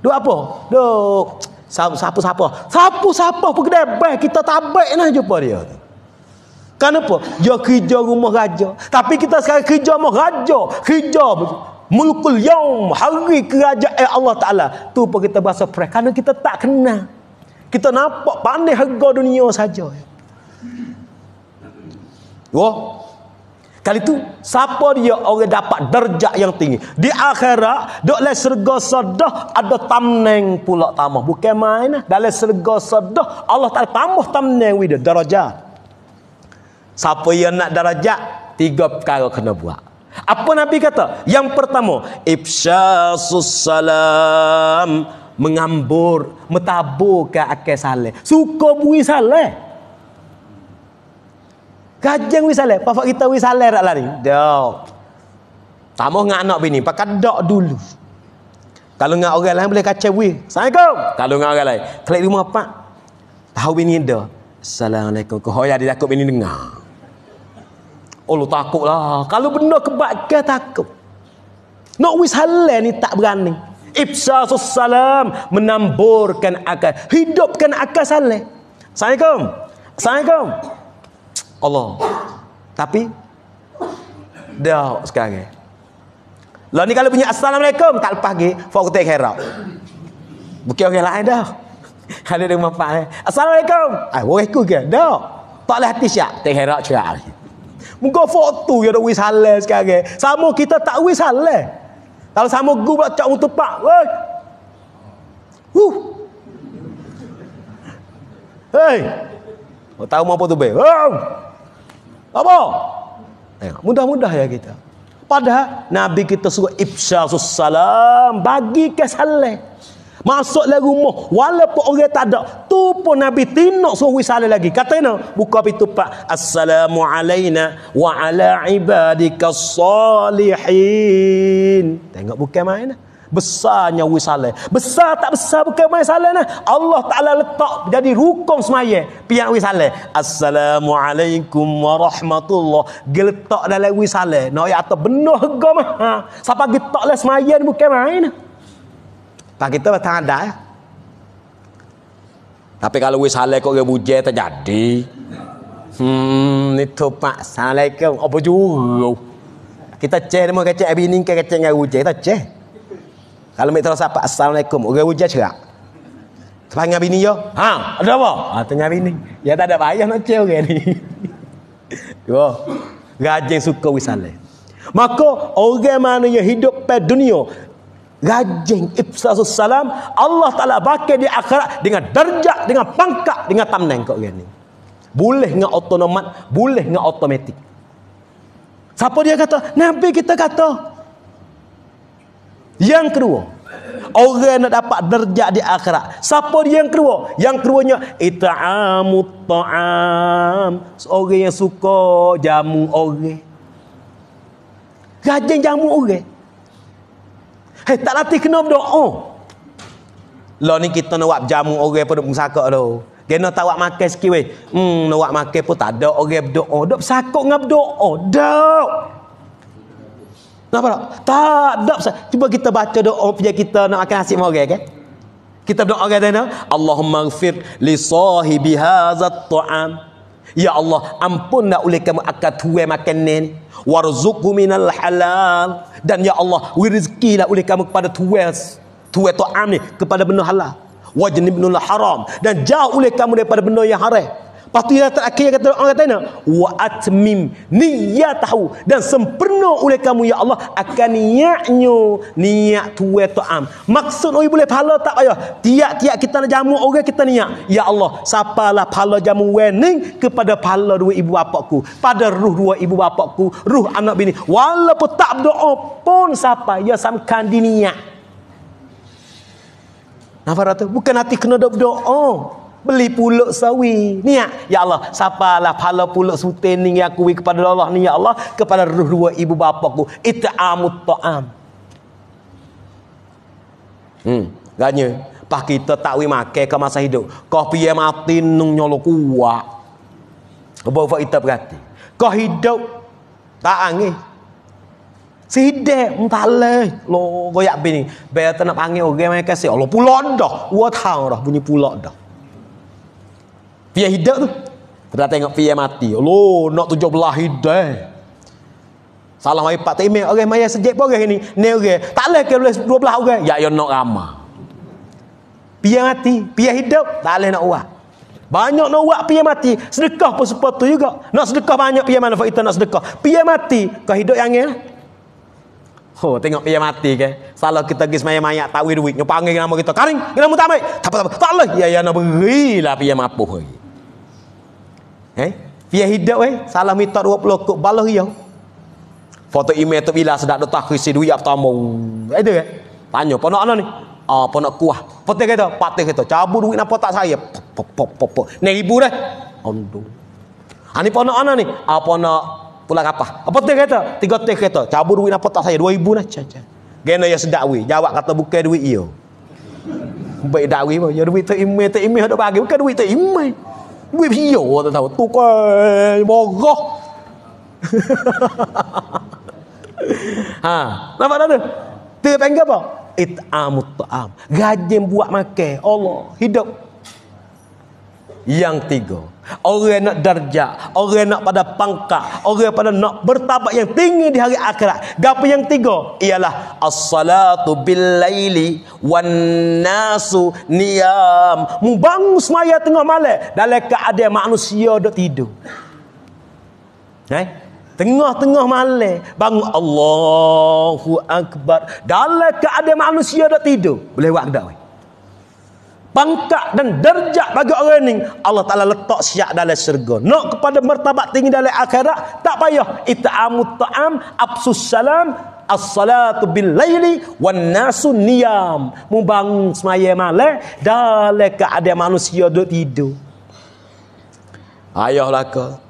Dua apa? Dua siapa-siapa. Siapa-siapa Pergi kedai kita tabek nah jumpa dia. Kenapa? Dia kerja rumah raja. Tapi kita sekarang kerja rumah raja. Kerja mulkul yaum. Hari kerajaan Allah Ta'ala. Tu pun kita bahasa perai. Kerana kita tak kenal. Kita nampak pandai harga dunia saja. Wah. Kali tu siapa dia orang dapat derajat yang tinggi? Di akhirat, dok le surga sedah ada tamneng pula tamah. Bukan main lah. Dalam surga sedah Allah tak tamah tamneng with derajat. Siapa yang nak darajat Tiga perkara kena buat Apa Nabi kata? Yang pertama Ibsyasus salam Mengambur Metabur ke akal salih Suka bui salih Kajian bui salih Bapak kita bui salih tak lari Tak Tak mahu dengan anak bini Pakai dok dulu Kalau dengan orang lain boleh kacau bui Assalamualaikum Kalau dengan orang lain Kelik rumah pak Tahu bini dah Assalamualaikum Kau yang dia takut bini dengar Oh lu takut lah. Kalau benda kebatkan takut. Nak wis hal ni tak berani. Ibsasus salam menamburkan akal. Hidupkan akal salam. Assalamualaikum. Assalamualaikum. Allah. Tapi. Dah sekarang. Lo lah, ni kalau punya Assalamualaikum. Tak lepas lagi. Fakultai kherak. Bukan orang lain dah. Ada dia mampak. Eh. Assalamualaikum. Ay, ah, orang ikut ke? Dah. Tak boleh hati syak. Tak kherak cakap. Muka foto yang ada wis sekarang. Sama kita tak wis Kalau sama gu buat cak untuk pak. Hey. Huh. Hei. Oh, tahu apa tu be? Oh. Apa? Eh, mudah-mudah ya kita. Padahal Nabi kita suruh ibsa salam bagi kesalahan. Masuk dari rumah Walaupun orang tak ada Tu pun Nabi tinok suruh salam lagi Kata ni Buka pintu pak Assalamualaikum Wa ala ibadika salihin Tengok bukan main lah besarnya wisalah besar tak besar bukan main salah nah Allah taala letak jadi rukun semaya pian wisalah assalamualaikum warahmatullahi geletak dalam wisalah nak no, ya atau benuh gam lah. ha siapa getaklah semaya bukan main nah Pak kita tak ada. Tapi kalau wis saleh kok ge bujet terjadi. Hmm, itu Pak. Assalamualaikum. Apa juru? Kita cek nama kece abining ke kece ngai ujet, kita cek. Kalau mik terus pak assalamualaikum, ge ujet cerak. Sepang ngai bini yo. Ha, ada apa? Ha, ah, tanya bini. Ya tak ada bayar nak cek ge ni. Yo. Gajeng suka wis saleh. Maka orang mana yang hidup pada dunia rajin ifsasus salam Allah Taala pakai di akhirat dengan darjat dengan pangkat dengan tamnan kau orang boleh dengan otonomat boleh dengan otomatik siapa dia kata nabi kita kata yang kedua orang nak dapat darjat di akhirat siapa dia yang kedua yang keduanya itamu ta'am orang yang suka jamu orang rajin jamu orang Hei, tak latih kena berdoa. Lah ni kita nak buat jamu orang pun bersakak tu. Kena tak buat makan sikit weh. Hmm, nak buat makan pun tak ada orang berdoa. Dok sakak dengan berdoa. Dok. Napa tak? Tak ada. Cuba kita baca doa pun kita nak makan nasi orang kan. Kita berdoa orang tadi. Allahumma gfir li sahibi hazat ta'am. Ya Allah, ampun ampunlah oleh kamu akan tuai makan ni. Warzuku minal halal dan ya Allah rizkilah oleh kamu kepada tuwes tuwes tu'am ni kepada benda halal wajnibnul haram dan jauh oleh kamu daripada benda yang haram Lepas tu yang terakhir kata orang kata nak wa atmim niyat tahu dan sempurna oleh kamu ya Allah akan niatnya niat tuwe taam. Maksud oi boleh pahala tak payah. Tiap-tiap kita nak jamu orang kita niat ya Allah sapalah pahala jamu wening kepada pahala dua ibu bapakku, pada ruh dua ibu bapakku, ruh anak bini. Walaupun tak doa pun siapa ya samkan di niat. Nafarat bukan hati kena doa beli puluk sawi niat ya Allah sapalah pahala puluk sutin ni aku wi kepada Allah ni ya Allah kepada ruh dua ibu bapaku itamut taam hmm ganye, pak kita tak wi makan ke masa hidup kau pi mati nung nyolo kuat kau buat kita berarti kau hidup tak angin Sidek mentale lo goyak bini. Bayar tenap angin orang okay, mereka Allah pulak dah. Uat hang dah bunyi pulak dah. Pia hidup tu. Kita tengok pia mati. Loh, nak tujuh belah hidup. Eh. Salah mari pak temen orang okay, maya sejak orang ini. Ni orang. Okay. Tak boleh ke boleh dua belah orang. Ya, ya nak ramah. Pia mati. Pia hidup. Tak boleh nak uang. Banyak nak uang pia mati. Sedekah pun sepatu juga. Nak sedekah banyak pia mana kita nak sedekah. Pia mati. Kau hidup yang ni eh. Oh, tengok pia mati ke. Salah kita pergi semayang mayak. Tak duit. Nyo panggil nama kita. Karing. Nama tak baik. Tak apa-apa. Tak boleh. Ya, ya nak berilah pia mapuh. Okay. Eh? Pia hidup eh. salah itu dua puluh kot balah iya. Foto email tu bila sedap datang kisi duit apa tamu. Itu kan? Eh? Tanya, apa nak ni? apa nak kuah? Pati kata, pati kata. Cabut duit nak potak saya. Pop, pop, pop, pop. Ni ibu dah. Aduh. Ani apa nak ni? Apa nak pulang apa? Apa tu kata? Tiga tu kata. Cabut duit nak potak saya. Dua ibu dah. Cacat. Gena ya sedap weh. Jawab kata bukan duit iya. Baik dah weh. Ya duit tu imeh. Tu imeh ada bagi. Bukan duit tu imeh. 喂屁油啊！他我都怪我哥。ha, nampak tak tu? Dia panggil apa? It amut ta'am. Gajim buat makan. Allah, hidup yang tiga orang nak darjah orang nak pada pangkat orang pada nak bertabak yang tinggi di hari akhirat gapo yang tiga ialah as-salatu bil-laili wan-nasu niyam membangun semaya tengah malam dalam keadaan manusia dah tidur hai eh? Tengah-tengah malam bangun Allahu akbar dalam keadaan manusia dah tidur boleh buat dak weh pangkat dan derjat bagi orang ini Allah Ta'ala letak siap dalam syurga nak kepada martabat tinggi dalam akhirat tak payah ita'amu ta'am absus salam as-salatu bil layli wan nasu niyam mubang semaya malam dalam keadaan manusia duduk tidur ayah lah kau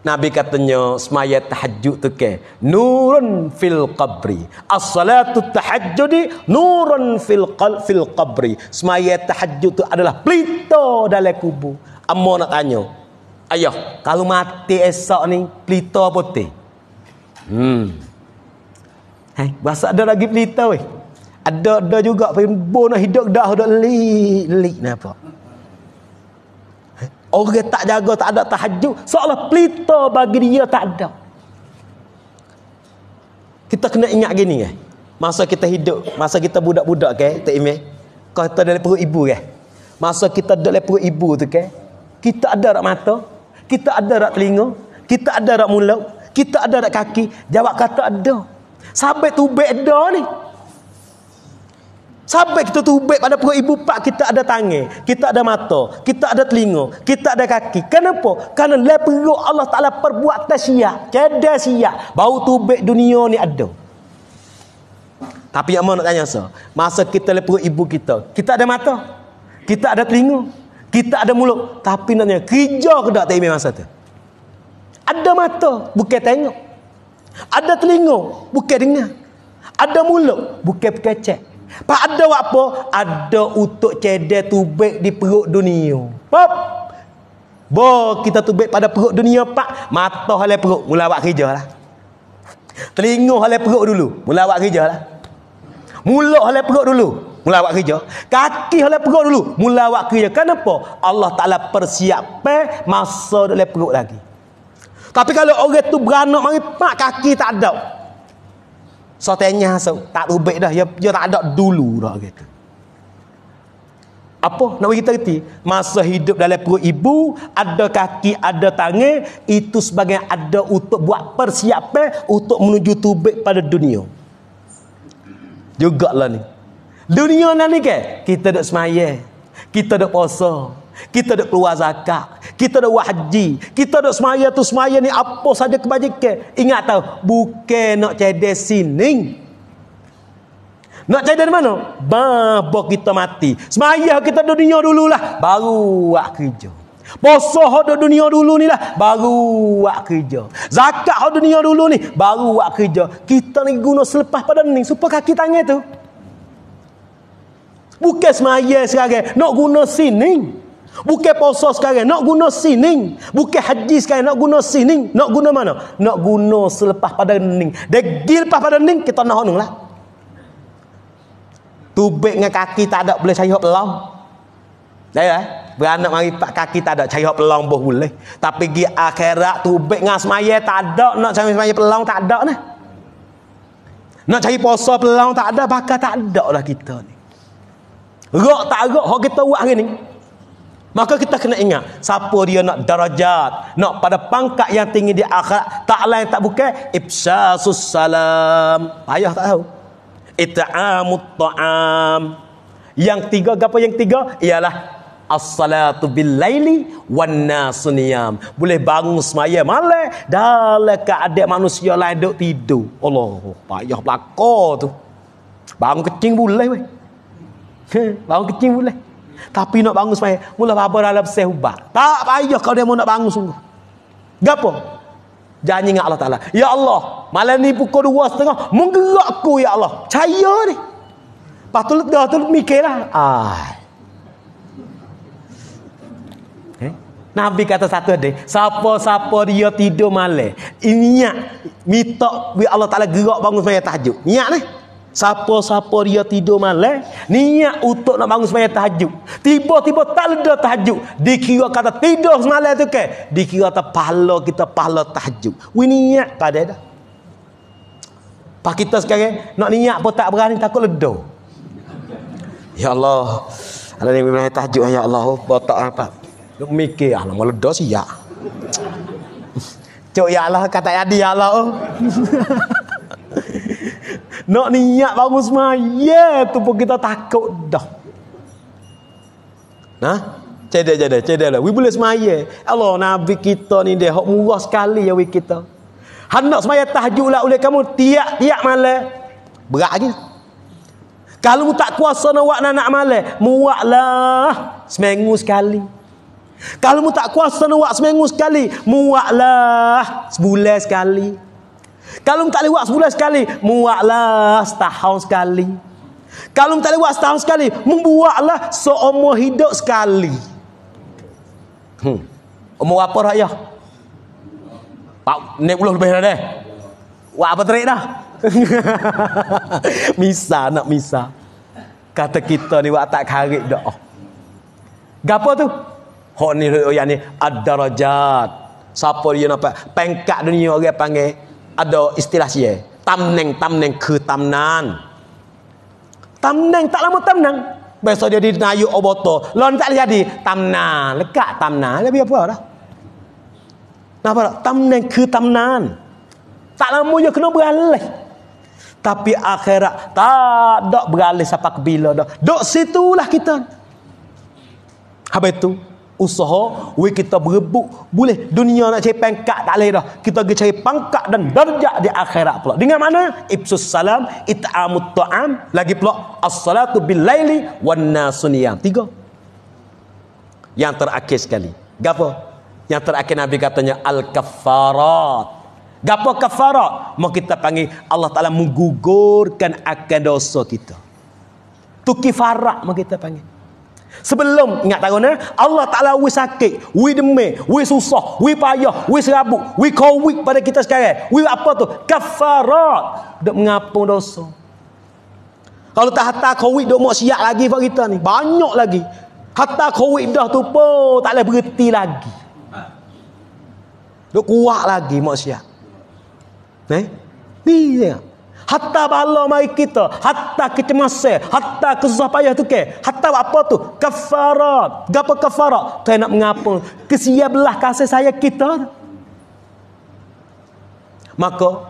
Nabi katanya semayat tahajud tu ke nurun fil qabri as-salatu tahajjudi nurun fil qal fil qabri semayat tahajud tu adalah pelita dalam kubur amo nak tanya ayah kalau mati esok ni pelita apa te hmm hai hey, bahasa ada lagi pelita weh ada ada juga pun bon hidup dah dah li li napa Orang tak jaga tak ada tahajud Seolah pelita bagi dia tak ada Kita kena ingat gini eh? Masa kita hidup Masa kita budak-budak ke okay? Imeh. Kau kita dalam perut ibu ke Masa kita dari perut ibu tu ke Kita ada rak mata Kita ada rak telinga Kita ada rak mulut Kita ada rak kaki Jawab kata ada sampai tu bedah ni Sampai kita tubik pada perut ibu pak kita ada tangan, kita ada mata, kita ada telinga, kita ada kaki. Kenapa? Karena le perut Allah Taala perbuat tasia, kada sia. Bau tubik dunia ni ada. Tapi yang mana nak tanya so? Masa kita le perut ibu kita, kita ada mata, kita ada telinga, kita ada mulut, tapi nanya kerja ke tak tadi masa tu? Ada mata, bukan tengok. Ada telinga, bukan dengar. Ada mulut, bukan pakai pak ada apa? Ada untuk cedek tubik di perut dunia. Pop. Bo kita tubik pada perut dunia pak. Mata halai perut. Mula buat kerja lah. Telinga halai perut dulu. Mula buat kerja lah. Mulut halai perut dulu. Mula buat kerja. Kaki halai perut dulu. Mula buat kerja. Kenapa? Allah Ta'ala persiapkan masa dalam perut lagi. Tapi kalau orang tu beranak mari pak kaki tak ada. So tanya so, tak ubek dah. Ya, ya tak ada dulu dah gitu. Apa nak bagi kita reti? Masa hidup dalam perut ibu, ada kaki, ada tangan, itu sebagai ada untuk buat persiapan untuk menuju tubek pada dunia. juga lah ni. Dunia nak ni ke? Kita dok semaya. Kita dok puasa. Kita dok keluar zakat kita dah wahji kita dah semaya tu semaya ni apa saja kebajikan ingat tau bukan nak cedek sini nak cedek dari mana babak kita mati semaya kita di dunia dululah baru buat kerja Poso hodoh dunia dulu ni lah Baru buat kerja Zakat hodoh dunia dulu ni Baru buat kerja Kita ni guna selepas pada ni Supaya kaki tangan tu Bukan semaya sekarang Nak guna sini Bukan puasa sekarang Nak guna sining Bukan haji sekarang Nak guna sining Nak guna mana? Nak guna selepas pada nening Degil lepas pada nening Kita nak honong lah Tubik dengan kaki tak ada Boleh cari pelang Saya eh? Ya. Beranak mari pak kaki tak ada Cari pelang boleh Tapi di akhirat Tubik dengan semaya tak ada Nak cari semaya pelang tak ada nah. Nak cari puasa pelang tak ada Bakal tak ada lah kita ni Rok tak rok Hak kita buat hari ni Maka kita kena ingat siapa dia nak darajat, nak pada pangkat yang tinggi di akhirat, tak lain tak bukan ibsasus salam. ayah tak tahu. Itaamut ta'am. Yang tiga apa yang tiga? Ialah as-salatu bil-laili wan nasniyam. Boleh bangun semaya malam dalam keadaan manusia lain dok tidur. Allah, payah belaka tu. Bangun kecing boleh weh. bangun kecing boleh. Tapi nak bangun semaya. Mula apa dalam sehubah. Tak payah kalau dia mau nak bangun sungguh. Gapo? Janji dengan Allah Ta'ala. Ya Allah. Malam ni pukul dua setengah. Menggerakku ya Allah. Cahaya ni. Lepas tu dah tu mikirlah. Ah. Nabi kata satu deh, siapa-siapa dia tidur malam, niat minta Allah Taala gerak bangun saya tajuk. Niat ni. Eh? Siapa-siapa dia tidur malam Niat untuk nak bangun semayang tahajud Tiba-tiba tak ledah tahajud Dikira kata tidur semalam tu ke Dikira kata pahala kita pahala tahajud We niat pada dah Pak kita sekarang Nak niat pun tak berani takut ledah Ya Allah Ada yang berani tahajud Ya Allah oh, Botak apa Duk mikir Alam meledah sih ya Cuk ya Allah Kata ya, ya Allah oh. Nak niat bangun semayah tu pun kita takut dah. Nah, cedek cedek cedek lah. We boleh semayah. Allah Nabi kita ni dia hok murah sekali ya we kita. Han nak semayah tahajud lah oleh kamu tiap-tiap malam. Berat lagi. Kalau mu tak kuasa nak buat nak malam, muaklah seminggu sekali. Kalau mu tak kuasa nak buat seminggu sekali, muaklah sebulan sekali. Kalau tak lewat sebulan sekali, muaklah setahun sekali. Kalau tak lewat setahun sekali, membuatlah seumur hidup sekali. Hmm. Umur apa raya? Pak Nek puluh lebih dah deh. Wah apa terik dah? misa nak misa. Kata kita ni wak tak karik dah. Gapo tu? Hok ni yang ni ad-darajat. Siapa dia nampak? Pengkat dunia orang panggil ada istilah dia. Tamneng, tamneng ke tamnan. Tamneng tak lama tamneng. Besok dia di Nayu Oboto. Lon tak jadi tamnan. leka tamnan. Dia biar apa dah. Nampak tak? Tamneng ke tamnan. Tak lama dia kena beralih. Tapi akhirat tak dok beralih sampai ke bila dah. Dok situlah kita. Habis itu usaha we kita berebut boleh dunia nak cari pangkat tak leh dah kita pergi cari pangkat dan darjat di akhirat pula dengan mana ibsus salam it'amut ta'am lagi pula as-salatu bil laili wan nasuniyam tiga yang terakhir sekali gapo yang terakhir nabi katanya al kafarat Gapo kafarat? Mau kita panggil Allah Taala menggugurkan akan dosa kita. Tu kifarat mau kita panggil. Sebelum ingat tahun ni Allah Ta'ala we sakit We demi We susah We payah We serabut We covid pada kita sekarang We apa tu Kafarat Duk mengapung dosa Kalau tak hantar covid Duk mau siap lagi buat kita ni Banyak lagi Hantar covid dah tu pun Tak boleh berhenti lagi Duk kuat lagi mau siap Eh Ni dia hatta bala mai kita hatta kita masa hatta kesusah payah tu ke hatta apa tu kafarat gapo kafarat tu nak mengapa kesia belah kasih saya kita maka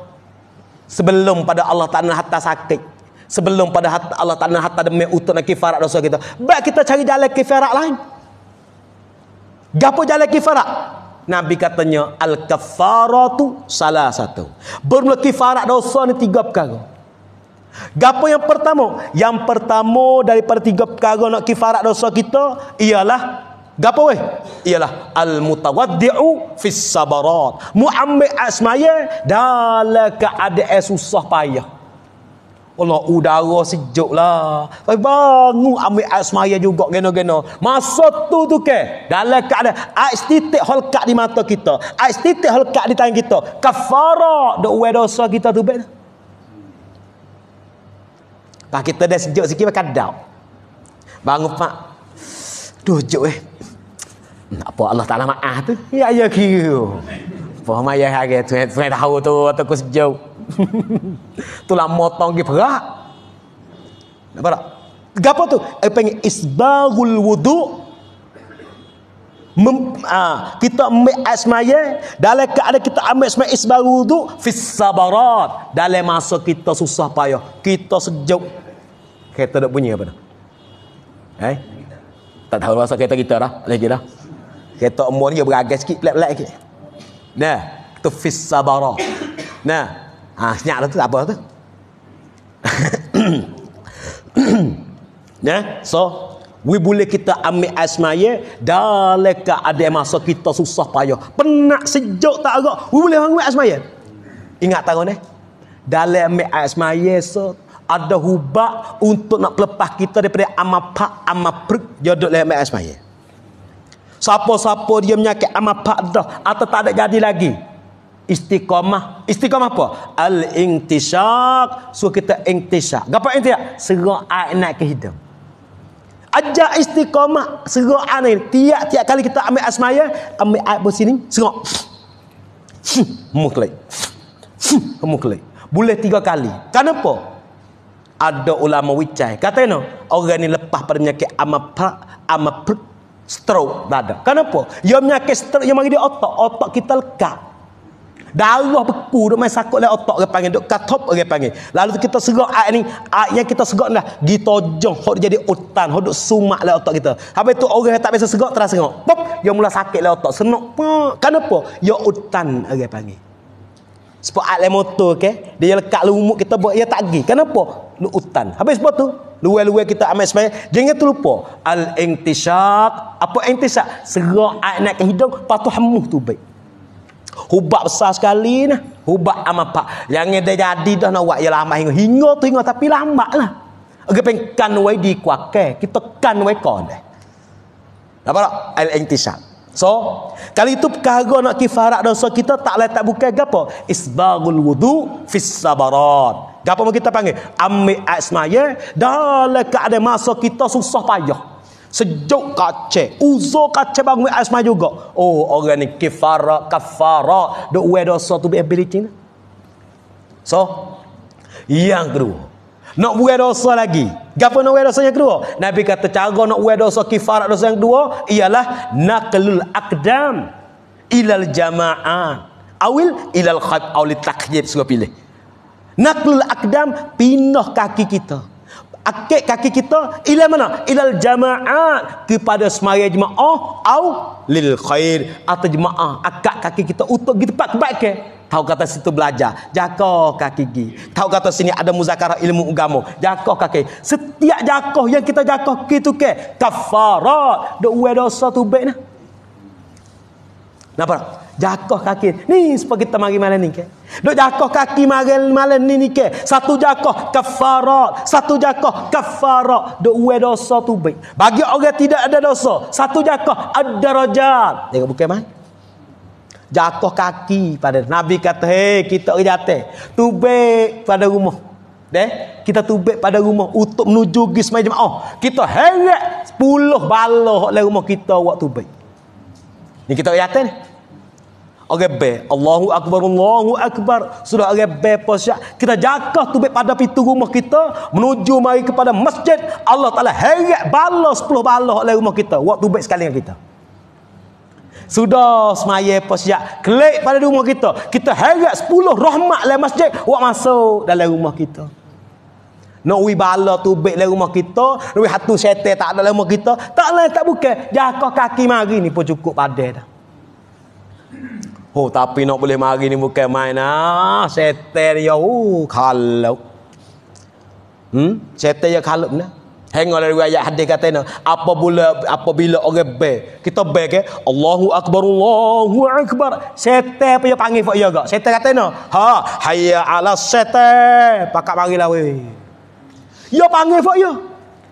sebelum pada Allah Taala hatta sakit sebelum pada hatta Allah Taala hatta demi utuk kafarat dosa kita baik kita cari jalan kafarat lain gapo jalan kafarat. Nabi katanya al-kafaratu salah satu. Bermula kifarat dosa ni tiga perkara. Gapo yang pertama? Yang pertama daripada tiga perkara nak kifarat dosa kita ialah gapo weh? Ialah al-mutawaddi'u fis sabarat. Mu'ammi asmaye dalam keadaan susah payah. Allah udara sejuk lah bangun ambil air semaya juga gena-gena masa tu tu ke dalam keadaan air setitik holkat di mata kita air setitik holkat di tangan kita kafarak dok uwe dosa kita tu baik Pak lah, kita dah sejuk sikit makan daun. Bangun pak. Duh sejuk eh. Nak buat Allah Ta'ala ma'ah tu. Ya ya kira. Faham ayah hari tu. Tuan tahu tu. Atau aku sejuk. Tulah motong ke perak. Nampak tak? Gapo tu? Eh panggil wudu. Mem, aa, ah, kita ambil asmaya dalam keadaan kita ambil asma isbah wudu fisabarat dalam masa kita susah payah kita sejuk kereta tak bunyi apa dah eh tak tahu masa kereta kita dah lagi dah kereta umur ni beragak sikit pelak-pelak sikit nah itu fisabarat nah ha, senyap lah tu apa lah tu ya yeah? so we boleh kita ambil asmaya dalam keadaan masa kita susah payah penak sejuk tak agak we boleh ambil asmaya ingat tahu ni dalam ambil asmaya so ada hubak untuk nak lepas kita daripada amapak amapruk jodoh lemak asmaya siapa-siapa dia menyakit amapak dah atau tak ada jadi lagi istiqamah istiqamah apa al intisak so kita intisak gapo intisak serak air naik ke hidung ajak istiqamah serak air naik tiap-tiap kali kita ambil asmaya ambil air bersini serak muklai muklai boleh tiga kali kenapa ada ulama wicai kata no orang ni lepas pada penyakit amapra amapra stroke dada kenapa yang penyakit stroke yang mari dia otak otak kita lekat Darah beku dok main sakut lah otak orang panggil dok katop orang panggil. Lalu kita serak air ni, air yang kita serak dah, gitu jong hok jadi utan, hok sumak lah otak kita. Habis tu orang yang tak biasa serak terasa ngok. Pop, dia mula sakit lah otak, senok Kenapa? Ya utan orang panggil. Sebab air lemon tu okay? dia yang lekat lumuk kita buat dia tak gi. Kenapa? Lu utan. Habis sebab tu, luar-luar kita amat semaya jangan terlupa al-intishak apa intishak serak air naik ke hidung patuh hamuh tu baik Hubak besar sekali nah. Hubak amat pak. Yang dia jadi dah nak buat. Ya lama hingga. Hingga tu hingga. Tapi lama lah. Agak pengkan wai di kuake. Kita kan wai kau dah. Nampak tak? Al-Intisab. So, kali itu perkara nak kifarat dosa kita tak boleh tak buka gapo? Isbagul wudu fis sabarat. Gapo mau kita panggil? Ambil asmaya dalam keadaan masa kita susah payah. Sejuk kace, uzo kace bangun asma juga. Oh, orang ni kifara, kafara. Duk wear dosa tu biar beli cina. So, yang kedua. Nak wear dosa lagi. Gapa nak wear dosa yang kedua? Nabi kata cara nak wear dosa kifara dosa yang kedua. Ialah naklul akdam ilal jamaah Awil ilal khat awli takhyib. Suka pilih. Naklul akdam pindah kaki kita akik kaki kita ila mana ilal jamaah kepada semaya jemaah au lil khair atau jemaah akak kaki kita untuk di tempat kebaikan tahu kata situ belajar jakoh kaki gi tahu kata sini ada muzakarah ilmu agama jakoh kaki setiap jakoh yang kita jakoh kitu ke kafarat dok we dosa tu baik nah Napa? tak? Jakoh kaki. Ni sebagai kita mari malam ni ke. Duk jakoh kaki mari malam ni ni ke. Satu jakoh kafarat. Satu jakoh kafarat. Duk uwe dosa tu baik. Bagi orang tidak ada dosa. Satu jakoh ada rojal. Tengok bukan mai. Jakoh kaki pada Nabi kata, hei kita orang jatuh. Tubik pada rumah. Deh, kita tubik pada rumah untuk menuju gismai jemaah. Kita heret 10 balok dalam rumah kita waktu tubik. Ni kita yakin ni orang be Allahu akbar Allahu akbar sudah orang be posyak kita jaga tu pada pintu rumah kita menuju mari kepada masjid Allah taala heret bala 10 bala oleh rumah kita waktu baik sekali dengan kita sudah semaya posyak klik pada rumah kita kita heret 10 rahmat dalam masjid waktu masuk dalam rumah kita nak ui bala tu baik dalam rumah kita nak hatu syaitan tak ada dalam rumah kita tak lain tak bukan jaga kaki mari ni pun cukup pada dah Oh, tapi nak boleh mari ni bukan main lah. yo ya, uh, kalau. Hmm? Setel ya kalau ni. Hang oleh riwayat ayat hadis kata ni, apabila apabila orang be, kita be ke, Allahu akbar Allahu akbar. Setel apa ya panggil fak ya gak? Setel kata ni, ha, hayya ala setel. Pakak mari lah we. Ya panggil fak ya.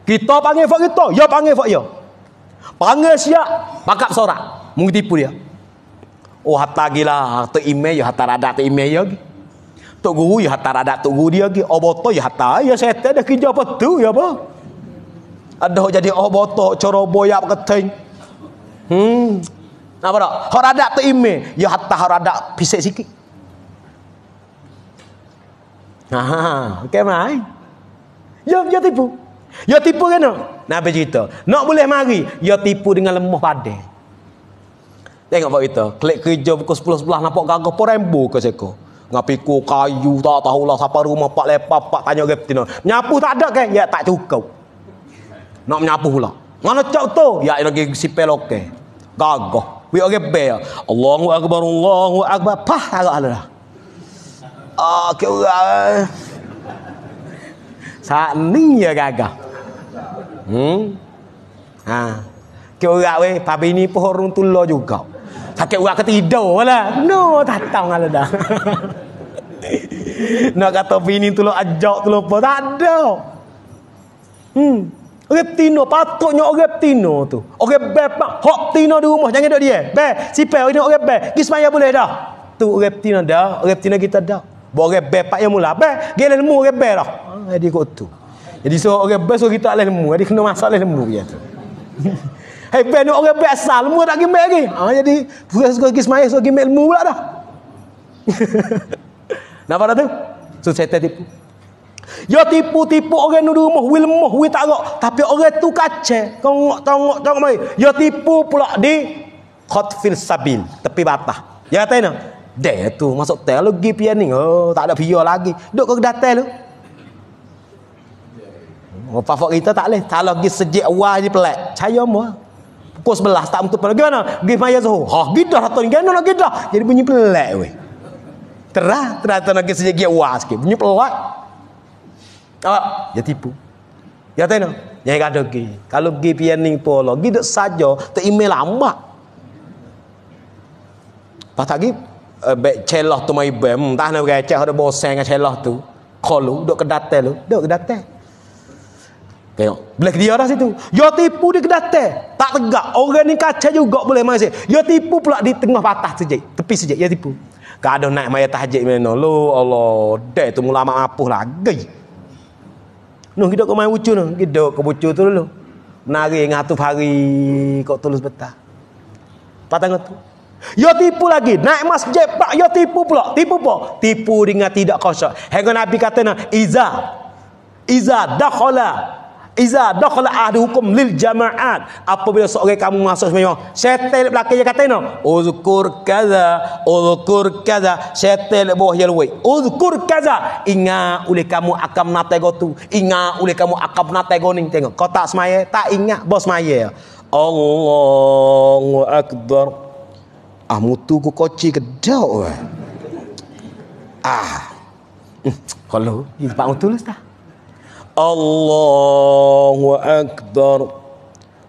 Kita panggil fak kita, ya panggil fak ya. Panggil siap, pakak sorak. Mungkin dia. Ya. Oh hatta gila hatta email ya hatta rada hatta email ya. Tok guru ya hatta rada tok guru dia ge. Oboto oh, ya hatta ya setan ada kerja apa tu ya apa? Ada jadi oboto oh, ceroboh ya keting. Hmm. Apa dak? Harada tok email ya hatta harada pisik sikit. Ha, okey mai. Ya ya tipu. Ya tipu kena. Nabi cerita, nak boleh mari, ya tipu dengan lemah padang. Tengok pak kita, klik kerja pukul 10-11 nampak gagah pun rembu ke seko. Ngapiku kayu tak lah siapa rumah pak Lepa. pak tanya ke betina. Menyapu tak ada ke? Ya tak cukup. Nak menyapu pula. Mana cak tu? Ya lagi sipel okey. Gagah. Wi orang be. Allahu akbar Allahu akbar. Pah agak ala dah. Ah ke orang. Sat ni ya gagah. Hmm. Ha. Ke orang weh, pabini pohon runtul juga sakit urat kata hidau lah no tak tahu kalau dah nak kata bini tu lo ajak tu lo apa tak ada hmm orang tino patutnya orang tino tu orang be hok tino di rumah jangan duduk dia be si pe orang orang be kismaya boleh dah tu orang tino dah orang tino kita dah buat orang be yang mula be gila lemu orang be dah jadi ah, kok tu jadi so orang be so kita alih lemu jadi kena masalah alih lemu dia Hei, ben ni orang best asal. Lah. tak gimik lagi. Ha, jadi, suruh suruh pergi semayah, suruh gimik ilmu pula dah. Nampak tak tu? So, saya tipu. Yo tipu-tipu orang di rumah Wil moh, wil tak rak Tapi orang tu kaca Tengok, tengok, tengok mari Yo tipu pula di Khotfil Sabil Tepi batah Ya kata ni Dek tu masuk teologi lu ni Oh, tak ada pihak lagi Duk ke kedai lu Oh, pafok kita tak leh. Teologi pergi awal ni pelak Caya mu pukul sebelah tak betul pula mana? pergi maya zuhur ha gidah lah tuan gimana nak gidah jadi bunyi pelak weh terah terah tuan nak sejak dia wah sikit bunyi pelak awak dia tipu ya tenang Ya kada ki. Kalau gi pian ning polo, gi saja te email lambat. Patah gi be celah tu mai bem, tah nak ada bosan dengan celah tu. Kalau duk kedatel lu, duk kedatel. Tengok. Belah dia dah situ. Yo tipu dia kedate. Tak tegak. Orang ni kaca juga boleh mai sih. Yo tipu pula di tengah patah sejik. Tepi sejik. Yo tipu. Kadang naik mai tahajik mana. Lo Allah. Dek tu mula mapuh lagi. Gai. No, kita kau main ucu no. Kita kau bucu tu dulu. Nari ngatu hari. kok tulus betah. Patah ngatu. Yo tipu lagi. Naik mas pula. Yo tipu pula. Tipu apa? Tipu dengan tidak kosong. Hengen Nabi kata na. Iza. Iza dakhala Iza dakhal ahdi hukum lil jama'at bila seorang kamu masuk semayang setel belakang dia kata no uzkur kaza uzkur kaza setel bawah dia lui uzkur kaza ingat oleh kamu akan menata gotu ingat oleh kamu akan menata goning tengok kau tak semaya tak ingat bos semaya Allahu akbar ah mutu ku kocik kedok ah kalau ni pak mutu lu tak Allahu Akbar.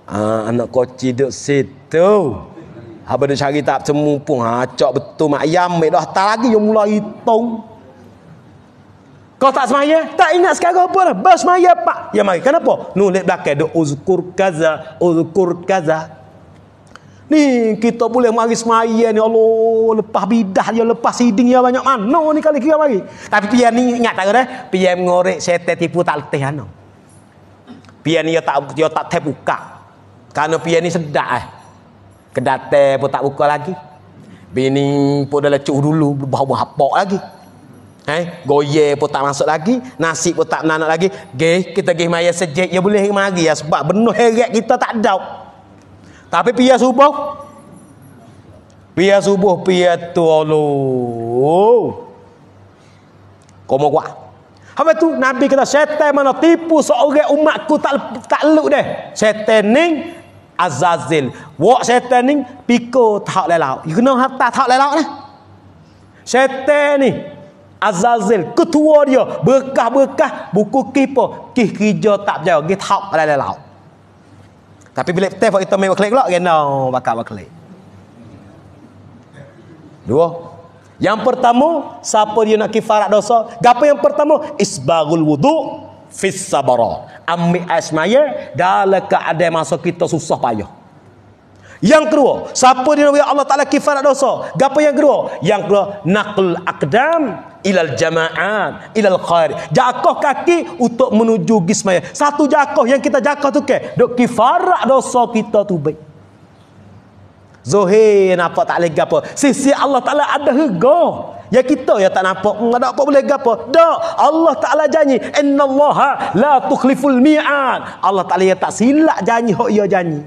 Ha, anak kocik duduk situ. Habis dia cari tak temu pun. Ha, cok betul mak ayam. Mek dah tak lagi yang mula hitung. Kau tak semaya? Tak ingat sekarang apa dah? Bersemaya pak. Ya mari. Kenapa? Nulis belakang. Dia uzkur kaza. Uzkur kaza. Ni kita boleh mari semayan ni ya Allah lepas bidah dia lepas siding dia banyak mana ni kali kira mari. Tapi pian ni ingat tak ada pian mengorek setan tipu tak letih ana. Pian ni tak dia tak terbuka. Karena pian ni sedak eh. Kedate pun tak buka lagi. Bini pun dah lecuk dulu bau bau hapok lagi. Eh, goye pun tak masuk lagi, nasi pun tak nanak lagi. Geh, kita geh maya sejek ya boleh mari ya sebab benuh heret kita tak daud. Tapi pia subuh. Pia subuh pia tu alu. Oh. Komo kuat. Habis tu Nabi kata setan mana tipu seorang umatku tak tak leluk deh. Setan ning azazil. Wak setan ning piko tak lelau. You know how tak tak lelau lah. Setan ni azazil ketua dia berkah-berkah buku kipo kih kerja tak berjaya gitu tak lelau. Tapi bila test waktu main klik pula, kena bakal klik Dua. Yang pertama, siapa dia nak kifarat dosa? Gapa yang pertama? isbagul wudu fis sabara. Ambil asmaya dalam ada masa kita susah payah. Yang kedua, siapa dia nak Allah Taala kifarat dosa? Gapa yang kedua? Yang kedua, naqul aqdam ilal jama'at ilal khair jakoh kaki untuk menuju gismaya satu jakoh yang kita jakoh tu ke dok kifarak dosa kita tu baik zohir nampak tak boleh gapa sisi Allah Ta'ala ada hego Ya kita ya tak nampak hmm, ada apa boleh gapa dak Allah Ta'ala janji Inna innallaha la tukhliful mi'an Allah Ta'ala ya tak silap janji hok ya janji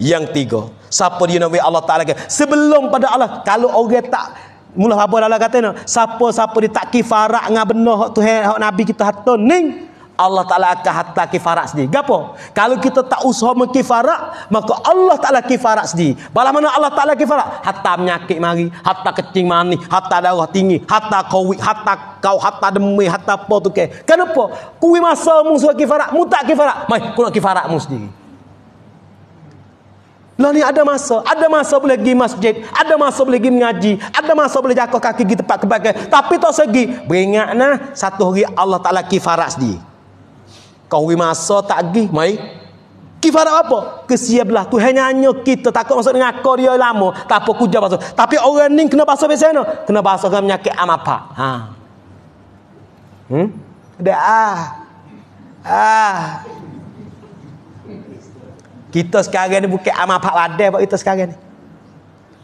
yang tiga siapa dia nabi Allah Ta'ala sebelum pada Allah kalau orang tak Mula apa Allah kata ni? Siapa-siapa di tak kifarak dengan benar hak Tuhan hak Nabi kita hatun ni, Allah Taala akan hatta kifarak sendiri. Gapo? Kalau kita tak usaha mengkifarak, maka Allah Taala kifarak sendiri. Balah mana Allah Taala kifarak? Hatta menyakit mari, hatta kecing mani, hatta darah tinggi, hatta covid, hatta kau hatta demi, hatta apa tu ke? Kenapa? Kuwi masa mung suka kifarak, mu tak kifarak. Mai, kau nak kifarak mu sendiri. Lah ni ada masa, ada masa boleh pergi masjid, ada masa boleh pergi mengaji, ada masa boleh jatuh kaki di tempat kebaikan. Tapi tak segi, beringat nah satu hari Allah Taala kifaras dia. Kau hari masa tak pergi, mai. Kifarat apa? Kesiaplah tu hanya hanya kita takut masuk dengan kau dia lama, tak apa kuja masa. Tapi orang ni kena basuh biasa no? kena basuh dengan penyakit apa? Ha. Hmm? Dah. Ah. ah. Kita sekarang ni bukit amal pak badai buat kita sekarang ni.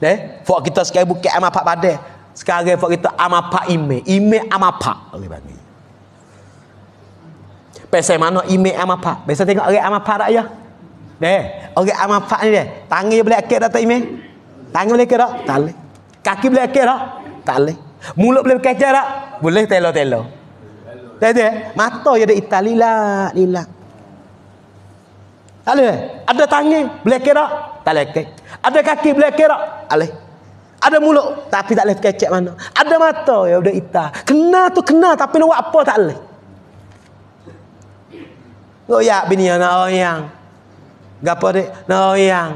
Eh? Fok kita sekarang bukit amal pak badai. Sekarang fok kita amal pak ime. Ime amal pak. Oleh bagi. Pesan mana ime amal pak? Biasa tengok orang amal pak tak ya? Eh? Orang amal pak ni deh. Tangan boleh akir tak ime? Tangan boleh akir tak? Tak boleh. Kaki boleh akir tak? Tak boleh. Mulut boleh kejar tak? Boleh telo-telo. Tak Mata dia ada itali lah. Lilak. Alih. Ada tangan boleh kerak? Tak lekek. Ada kaki boleh kerak? Alih. Ada mulut tapi tak leh kecek mana. Ada mata ya udah ita. Kena tu kena tapi lewat apa tak leh. Oh ya bini ya nak oh gak Gapo dek? Nak oh yang.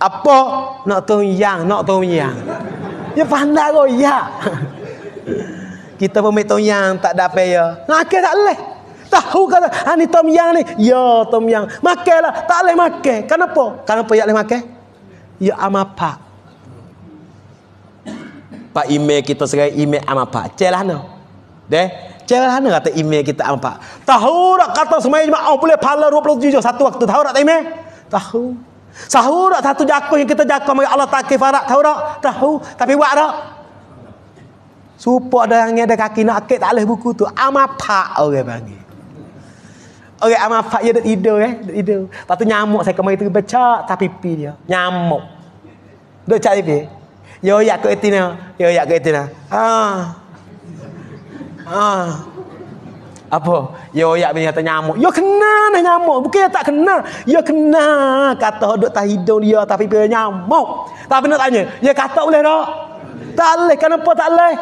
Apa nak tu yang, nak tu yang. Ya pandai oh ya. Kita pemetong yang tak dapat ya. Nak ke tak leh. Tahu kata ani ah, tom yang ni. Ya tom yang. Makailah tak boleh makai. Kenapa? Kenapa yang boleh makai? Ya ama pak. Pak ime kita sekarang ime ama pak. Celah no. Deh. Celah no kata ime kita ama pak. Tahu tak kata semai jemaah oh, boleh pala 27 satu waktu. Tahu tak ime? Tahu. Tahu tak satu jakoh yang kita jakoh bagi Allah takif farak. Tahu tak? Tahu. Tapi buat tak? Supo ada yang ada kaki nak akik tak boleh buku tu. Amapak orang okay, panggil. Orang amal fakir dia tidur eh, dia tidur. Lepas nyamuk saya kemari tu baca tapi pipi dia. Nyamuk. Dia cak pipi. Yo ya ke etina, yo ya ke etina. Ah, ah, Apa? Yo ya bini kata nyamuk. Yo kena nak nyamuk. Bukan tak kena. Yo kena kata duk tak hidung dia tapi pipi nyamuk. Tapi nak tanya, dia kata oleh tak? Tak boleh. Kenapa tak boleh?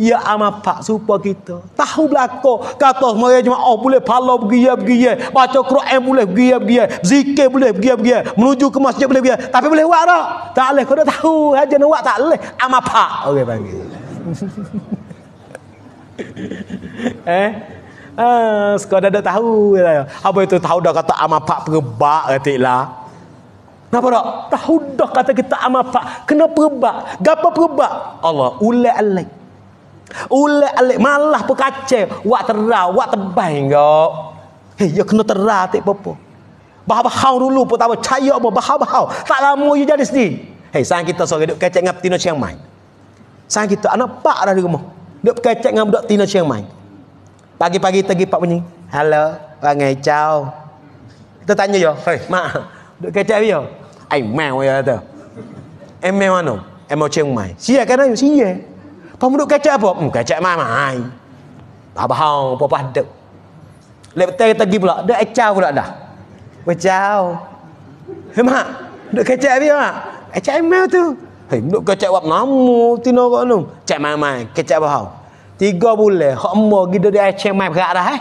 Ya amat pak supaya kita tahu belako kata semua cuma oh boleh pala pergi ya pergi Kro baca Quran boleh pergi ya zikir boleh pergi ya menuju ke masjid boleh pergi tapi boleh buat tak tak boleh kau dah tahu haja eh, nak buat tak boleh amat pak okay panggil eh Ha, sekadar dah tahu lah. Apa itu tahu dah kata amat pak pergebak lah Kenapa tak? Tahu dah kata kita amat pak. Kenapa pergebak? Gapa pergebak? Allah. Ula alaik. Ule alik malah pekace kacau. Wak terah, wak tebang kok. Hei, eh, ya kena terah tak apa-apa. Bahau-bahau dulu pun tak apa. Cahaya apa, bahau-bahau. Tak lama you jadi sendiri. Hei, eh, sang kita sore duduk kacau dengan petina siang main. Sang kita, anak pak dah di rumah. Duduk kacau dengan budak tina siang main. Pagi-pagi tergi pak bunyi. Halo, bangai caw. Kita tanya yo, hei, mak. Duduk kacau yo. Ai, mau ya tu. Emel mana? Emel siang main. Siapa kan ayo? Siapa? Kau duduk kacak apa? Hmm, kacak mamai. tak apa-apa ada. Lepas kita pergi pula. Dia acau pula dah. Acau. Hei mak. Duduk kacak dia mak. Kacak email tu. Hei, duduk kacak wap namu. Tino kau ni. Kacak mamai. Kacak abahau. Tiga boleh. Hak emak kita dia acau mamai berat dah eh.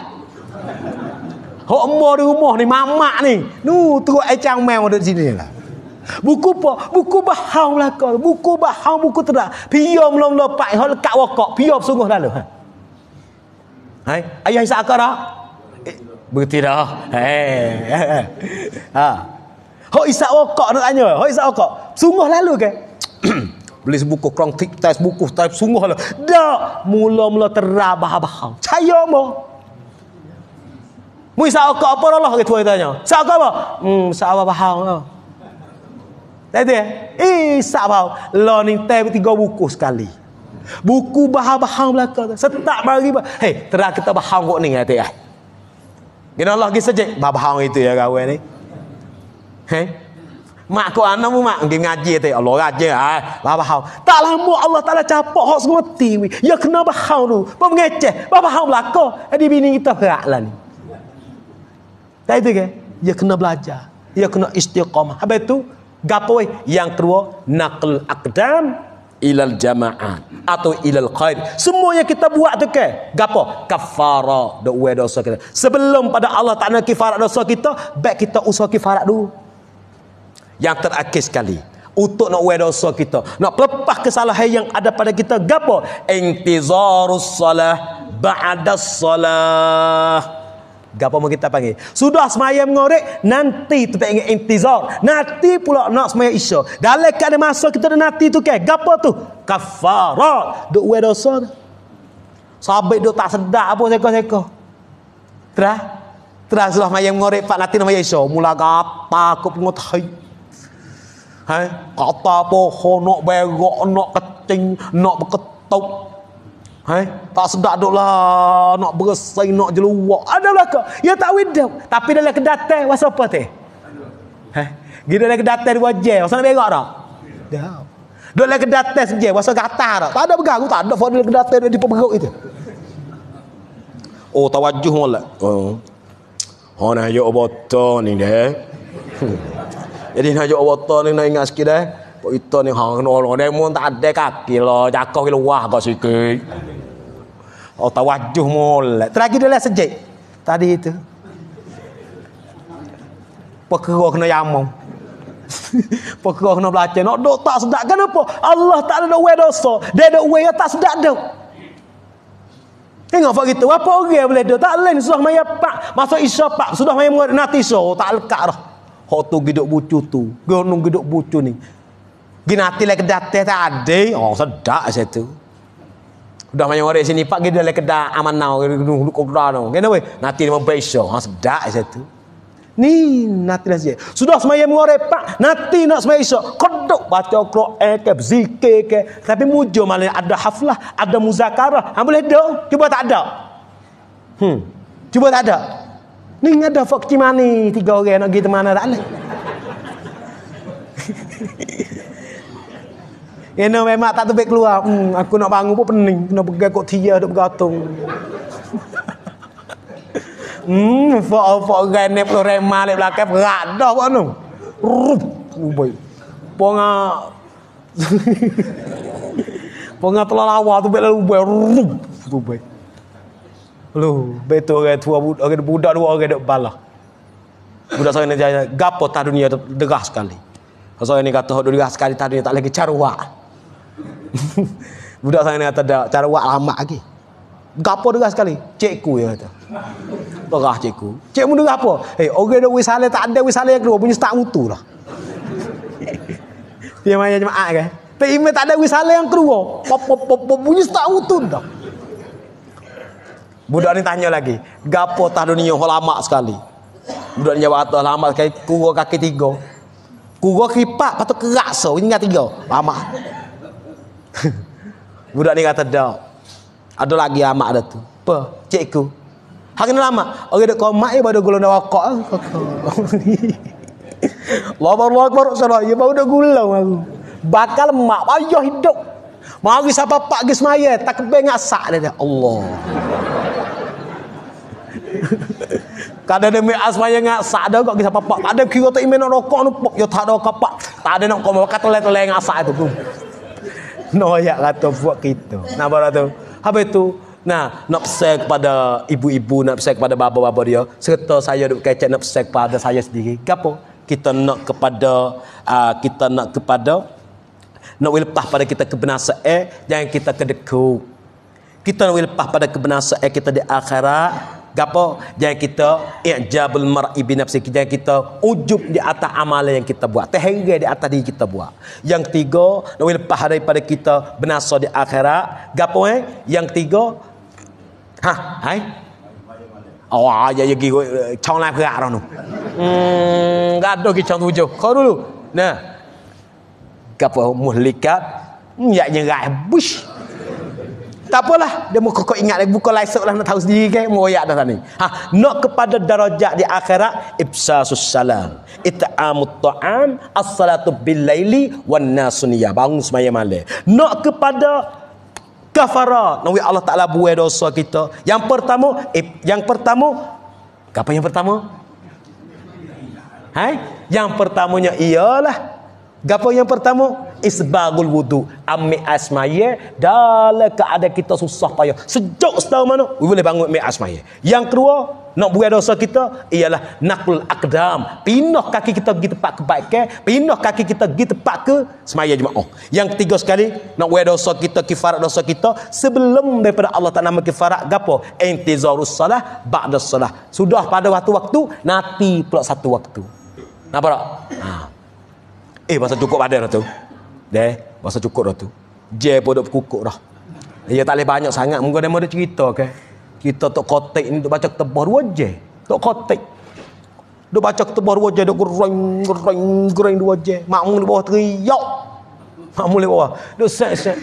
Hak emak di rumah ni. Mamak ni. Nuh, tu acau mamai ada sini lah. Buku apa? Buku bahau belakang. Buku bahau, buku terang. Pia mula-mula pak. Hal kat wakak. Pia bersungguh lalu. Ha? Hai? Ayah Isa Akara? Eh, Bertira. Hei. ha. Hak Isa wakak nak tanya. Hak Isa wakak. Sungguh lalu ke? Beli sebuku kurang tip test buku type sungguh lah. Dak mula-mula terah bahau-bahau. Cayo mo. Mu isa apa Allah ketua itu tanya. Sa apa? Hmm, sa apa bahau. Oh. Tak ada. Eh, sak bau. Law ni tel tiga buku sekali. Buku bahang-bahang belakang. Setak bari. Hei, terang kita bahang kok ni. Kata ya. Kena Allah pergi sejik. Bahang itu ya kawan ni. Hei. Mak kau anak mu mak Mungkin ngaji tu Allah raja ah. Bapak hau Tak lama Allah tak ada capok Hak semua tiwi Ya kena bapak hau tu Bapak ngeceh Bapak hau belakang Jadi bini kita berak lah ni Tak itu ke Ya kena belajar Ya kena istiqamah Habis tu gapoi yang kedua nakul aqdam ilal jama'ah atau ilal qaid semua yang kita buat tu ke gapo kafara dok we dosa kita sebelum pada Allah tak nak kifarat dosa kita baik kita usah kifarat dulu yang terakhir sekali untuk nak wedo dosa kita nak pelepah kesalahan yang ada pada kita gapo intizarus salah baadas salah Gapo mau kita panggil? Sudah semayam ngorek, nanti tu tak ingat intizar. Nanti pula nak semayam isya. Dalam kat masa kita dah nanti tu ke? Gapo tu? Kafarat. Duk uwe dosa tu. Sabit duk tak sedap apa seko-seko. Terah? Terah sudah semayam ngorek, pak nanti namanya isya. Mula gapa aku pengut hai. Hai? Kata pohon, nak berok, nak keting, nak berketuk. Hai? Tak sedap dok lah. Nak bersaing, nak jeluak. Ada belakang. Ya tak widow. Tapi dalam kedatang, masa apa teh? Hai? Gila dalam kedatang dua je. Masa nak berak tak? Dah. Duk dalam kedatang sejak. Masa gatah tak? Tak ada pegang. Tak ada fadil kedatang dia diperperuk itu. Oh, tawajuh malah. Oh. Oh, nak ajak obotan ni dah. Hmm. Jadi nak ajak obotan ni nak ingat sikit dah. Pak Ita ni hang no no demo tak ada kaki lah jakau ke luah kau sikit. Oh tawajuh molek. Terlagi dia lah sejik. Tadi itu. Pekera kena yamong. Pekera kena belajar. Nak duk tak sedap. Kenapa? Allah tak ada duk wey dosa. Dia duk wey yang tak sedap duk. Tengok apa gitu. Apa orang boleh duk? Tak lain. Sudah maya pak. masuk isya pak. Sudah maya murid. Nanti so. Oh, tak lekat dah. Hak tu giduk bucu tu. Gunung giduk bucu ni. Ginati lah kedatih tak ada. Oh sedap saya tu. Sudah banyak orang sini pak gede dalam kedai amanau, nau gedung hulu kuda nau. Kenapa? Nanti dia membesar. Ha sedak saja tu. Ni nanti nasi. Sudah semaya mengore pak. Nanti nak semaya esok. Kodok baca kro eke zike ke. Tapi mujo malah ada haflah, ada muzakarah. Ha boleh do? Cuba tak ada. Hmm. Cuba tak ada. Ni ada fakti mani tiga orang nak pergi mana tak ada. Ini you memang tak terbaik keluar. Hmm, aku nak bangun pun pening. Kena pegang kot tia duk bergantung. hmm, fok-fok ganek pulau rema di belakang. Perak dah buat tu. Rup. Ubay. Ponga. Ponga telah lawa tu. Bila ubay. Rup. Ubay. Loh, betul orang tua orang budak dua orang dok balah. Budak saya ni jaya gapo tak dunia derah sekali. saya ni kata dok derah sekali dunia tak lagi caruak. Budak sana kata dah cara buat lama lagi. Gapo deras sekali. Cikku ya kata. Terah cikku. Cikmu deras apa? Eh, hey, orang ada wisale tak ada wisale yang kedua punya start mutu lah. Dia main jemaah kan. Tak ime tak ada wisale yang kedua. Pop pop pop pop punya start mutu dah. Budak ni tanya lagi. Gapo tah dunia lama sekali. Budak ni jawab tah lama sekali kurang kaki tiga. Kurang kipak patut kerak so ingat tiga. Lama. Lama. Budak ni kata dak. Ada lagi amak ada tu. Apa? Cikku. Hari ni lama. Orang dak komak ya pada gulung dak wakak. Ah. Allahu Akbar Rasulullah. Ya baru dak gulung aku. Bakal mak payah hidup. Mari siapa pak ge semaya tak bengak sak dia. Allah. Kadang demi asmaya ngak sak dah kok kisah papak. Ada kira tak imen nak rokok nupuk. Ya tak ada kapak. Tak ada nak kau makan telai-telai ngak itu noyak kata buat kita. Nampak tu? Apa tu? Nah, nak pesan kepada ibu-ibu, nak pesan kepada bapa-bapa dia. Serta saya duk kecek nak pesan kepada saya sendiri. Kapo, Kita nak kepada uh, kita nak kepada nak lepas pada kita kebenasa eh jangan kita kedekut. Kita nak lepas pada kebenasa eh kita di akhirat. Gapo jangan kita ijabul mar'i bi nafsi kita kita ujub di atas amalan yang kita buat terhingga di atas diri kita buat yang tiga lawil pahala pada kita benasa di akhirat gapo eh yang tiga ha hai oh ya ya gigo chong lai phra ron hmm gado ki chong tujuh kau dulu nah gapo muhlikat nyak nyerah bush tak apalah. Dia mau kau ingat lagi. Buka lesok lah nak tahu sendiri ke. Mereka dah tadi. Ha. Nak kepada darajat di akhirat. ibsa salam. Ita'amut ta'am. As-salatu bil-layli. Wa'n-nasuniyah. Bangun semaya malam. Nak kepada kafarat. Nabi Allah Ta'ala buai dosa kita. Yang pertama. yang pertama. Apa yang pertama? Hai? Yang pertamanya Ialah. Gapo yang pertama? Isbagul wudu. Ambil asmaya dalam ada kita susah payah. Sejuk setahun mana, we boleh bangun ambil asmaya. Yang kedua, nak buat dosa kita ialah nakul akdam. pinoh kaki kita pergi tempat kebaikan, pindah kaki kita pergi tempat ke semaya jemaah. Yang ketiga sekali, nak buat dosa kita kifarat dosa kita sebelum daripada Allah tak nama kifarat gapo? Intizarus salah ba'da salah. Sudah pada waktu-waktu nanti pula satu waktu. Nampak tak? Ha. Eh bahasa cukup ada dah tu. Deh, bahasa cukup dah tu. Je pun dok kukuk dah. Dia tak leh banyak sangat muka dia mau cerita ke. Kita tok kotik ni tok baca ketebah dua je. Tok kotik. Dok baca ketebah dua je dok gerang gerang gerang dua je. Makmum di bawah teriak. mak Makmum di bawah. Dok set set.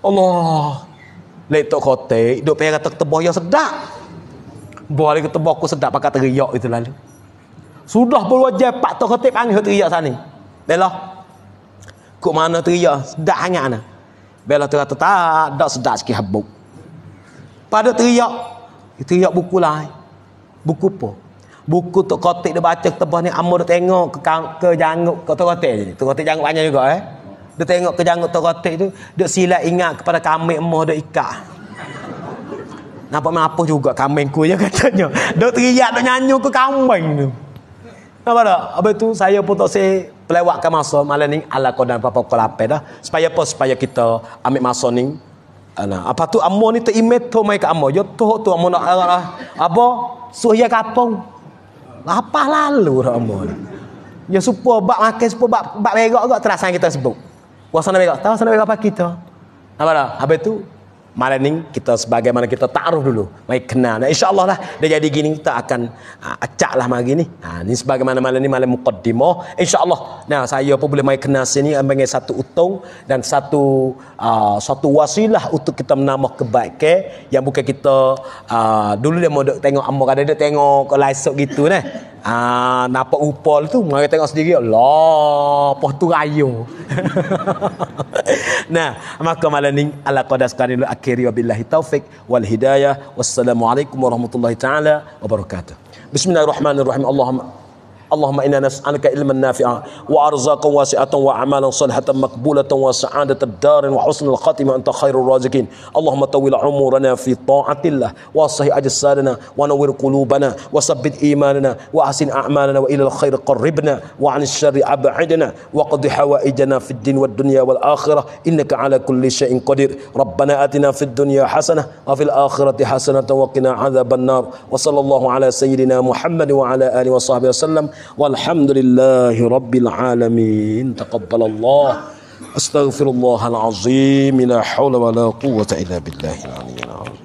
Allah. Lek tok kotik dok pergi kata ketebah yang sedap. Boleh ketebah aku sedap pakai teriak itu lalu. Sudah berwajah pak tok kotik panggil teriak sana. Bela. Kok mana teriak? Sedap hangat nah. Bela terata tak dak sedap sikit habuk. Pada teriak, teriak buku lain. Buku apa? Buku tok kotik dia baca tebah ni amur dia tengok ke ke janguk ke terotik je. Terotik janguk banyak juga eh. Dia tengok ke janguk terotik tu, dia silat ingat kepada kami emoh dia ikat. Nampak main apa juga kambing ku je katanya. Dia teriak dia nyanyi ke kambing tu. Nampak tak? Habis tu saya pun tak say pelewatkan masa malam ni ala kodan papa kelapai dah supaya apa supaya kita ambil masa ni ana apa tu amon ni terimet tu mai ke amon yo tu tu amon nak lah. apa suhia kapung apa lalu amo ya supo bab makan supo bab bab berak gak terasa kita sebut kuasa nak berak tahu sana berak apa kita apa dah habis tu Malam ni kita sebagaimana kita taruh dulu. Mai kenal. Nah, InsyaAllah lah dia jadi gini kita akan uh, acak lah hari ni. Ha, ni sebagaimana malam ni malam muqaddimah. InsyaAllah. Nah saya pun boleh mai kenal sini. Mengenai satu utung dan satu uh, satu wasilah untuk kita menambah kebaikan. Yang bukan kita uh, dulu dia mau tengok amok ada dia tengok laisok gitu Nah, Ah, uh, upol tu Mereka tengok sendiri Allah Poh tu raya Nah Maka malam ni Alakadah sekarang ni akhiri wabillahi taufik wal hidayah wassalamu alaikum warahmatullahi taala wabarakatuh bismillahirrahmanirrahim allahumma اللهم إنا نسألك علما نافعا وأرزاقا واسعة وأعمالا صالحة مقبولة وسعادة الدار وحسن الخاتمة أنت خير الرازقين اللهم طول عمرنا في طاعة الله واصلح أجسادنا ونور قلوبنا وثبت إيماننا وأحسن أعمالنا وإلى الخير قربنا وعن الشر أبعدنا وقضي حوائجنا في الدين والدنيا والآخرة إنك على كل شيء قدير ربنا آتنا في الدنيا حسنة وفي الآخرة حسنة وقنا عذاب النار وصلى الله على سيدنا محمد وعلى آله وصحبه وسلم والحمد لله رب العالمين تقبل الله أستغفر الله العظيم لا حول ولا قوة إلا بالله العلي العظيم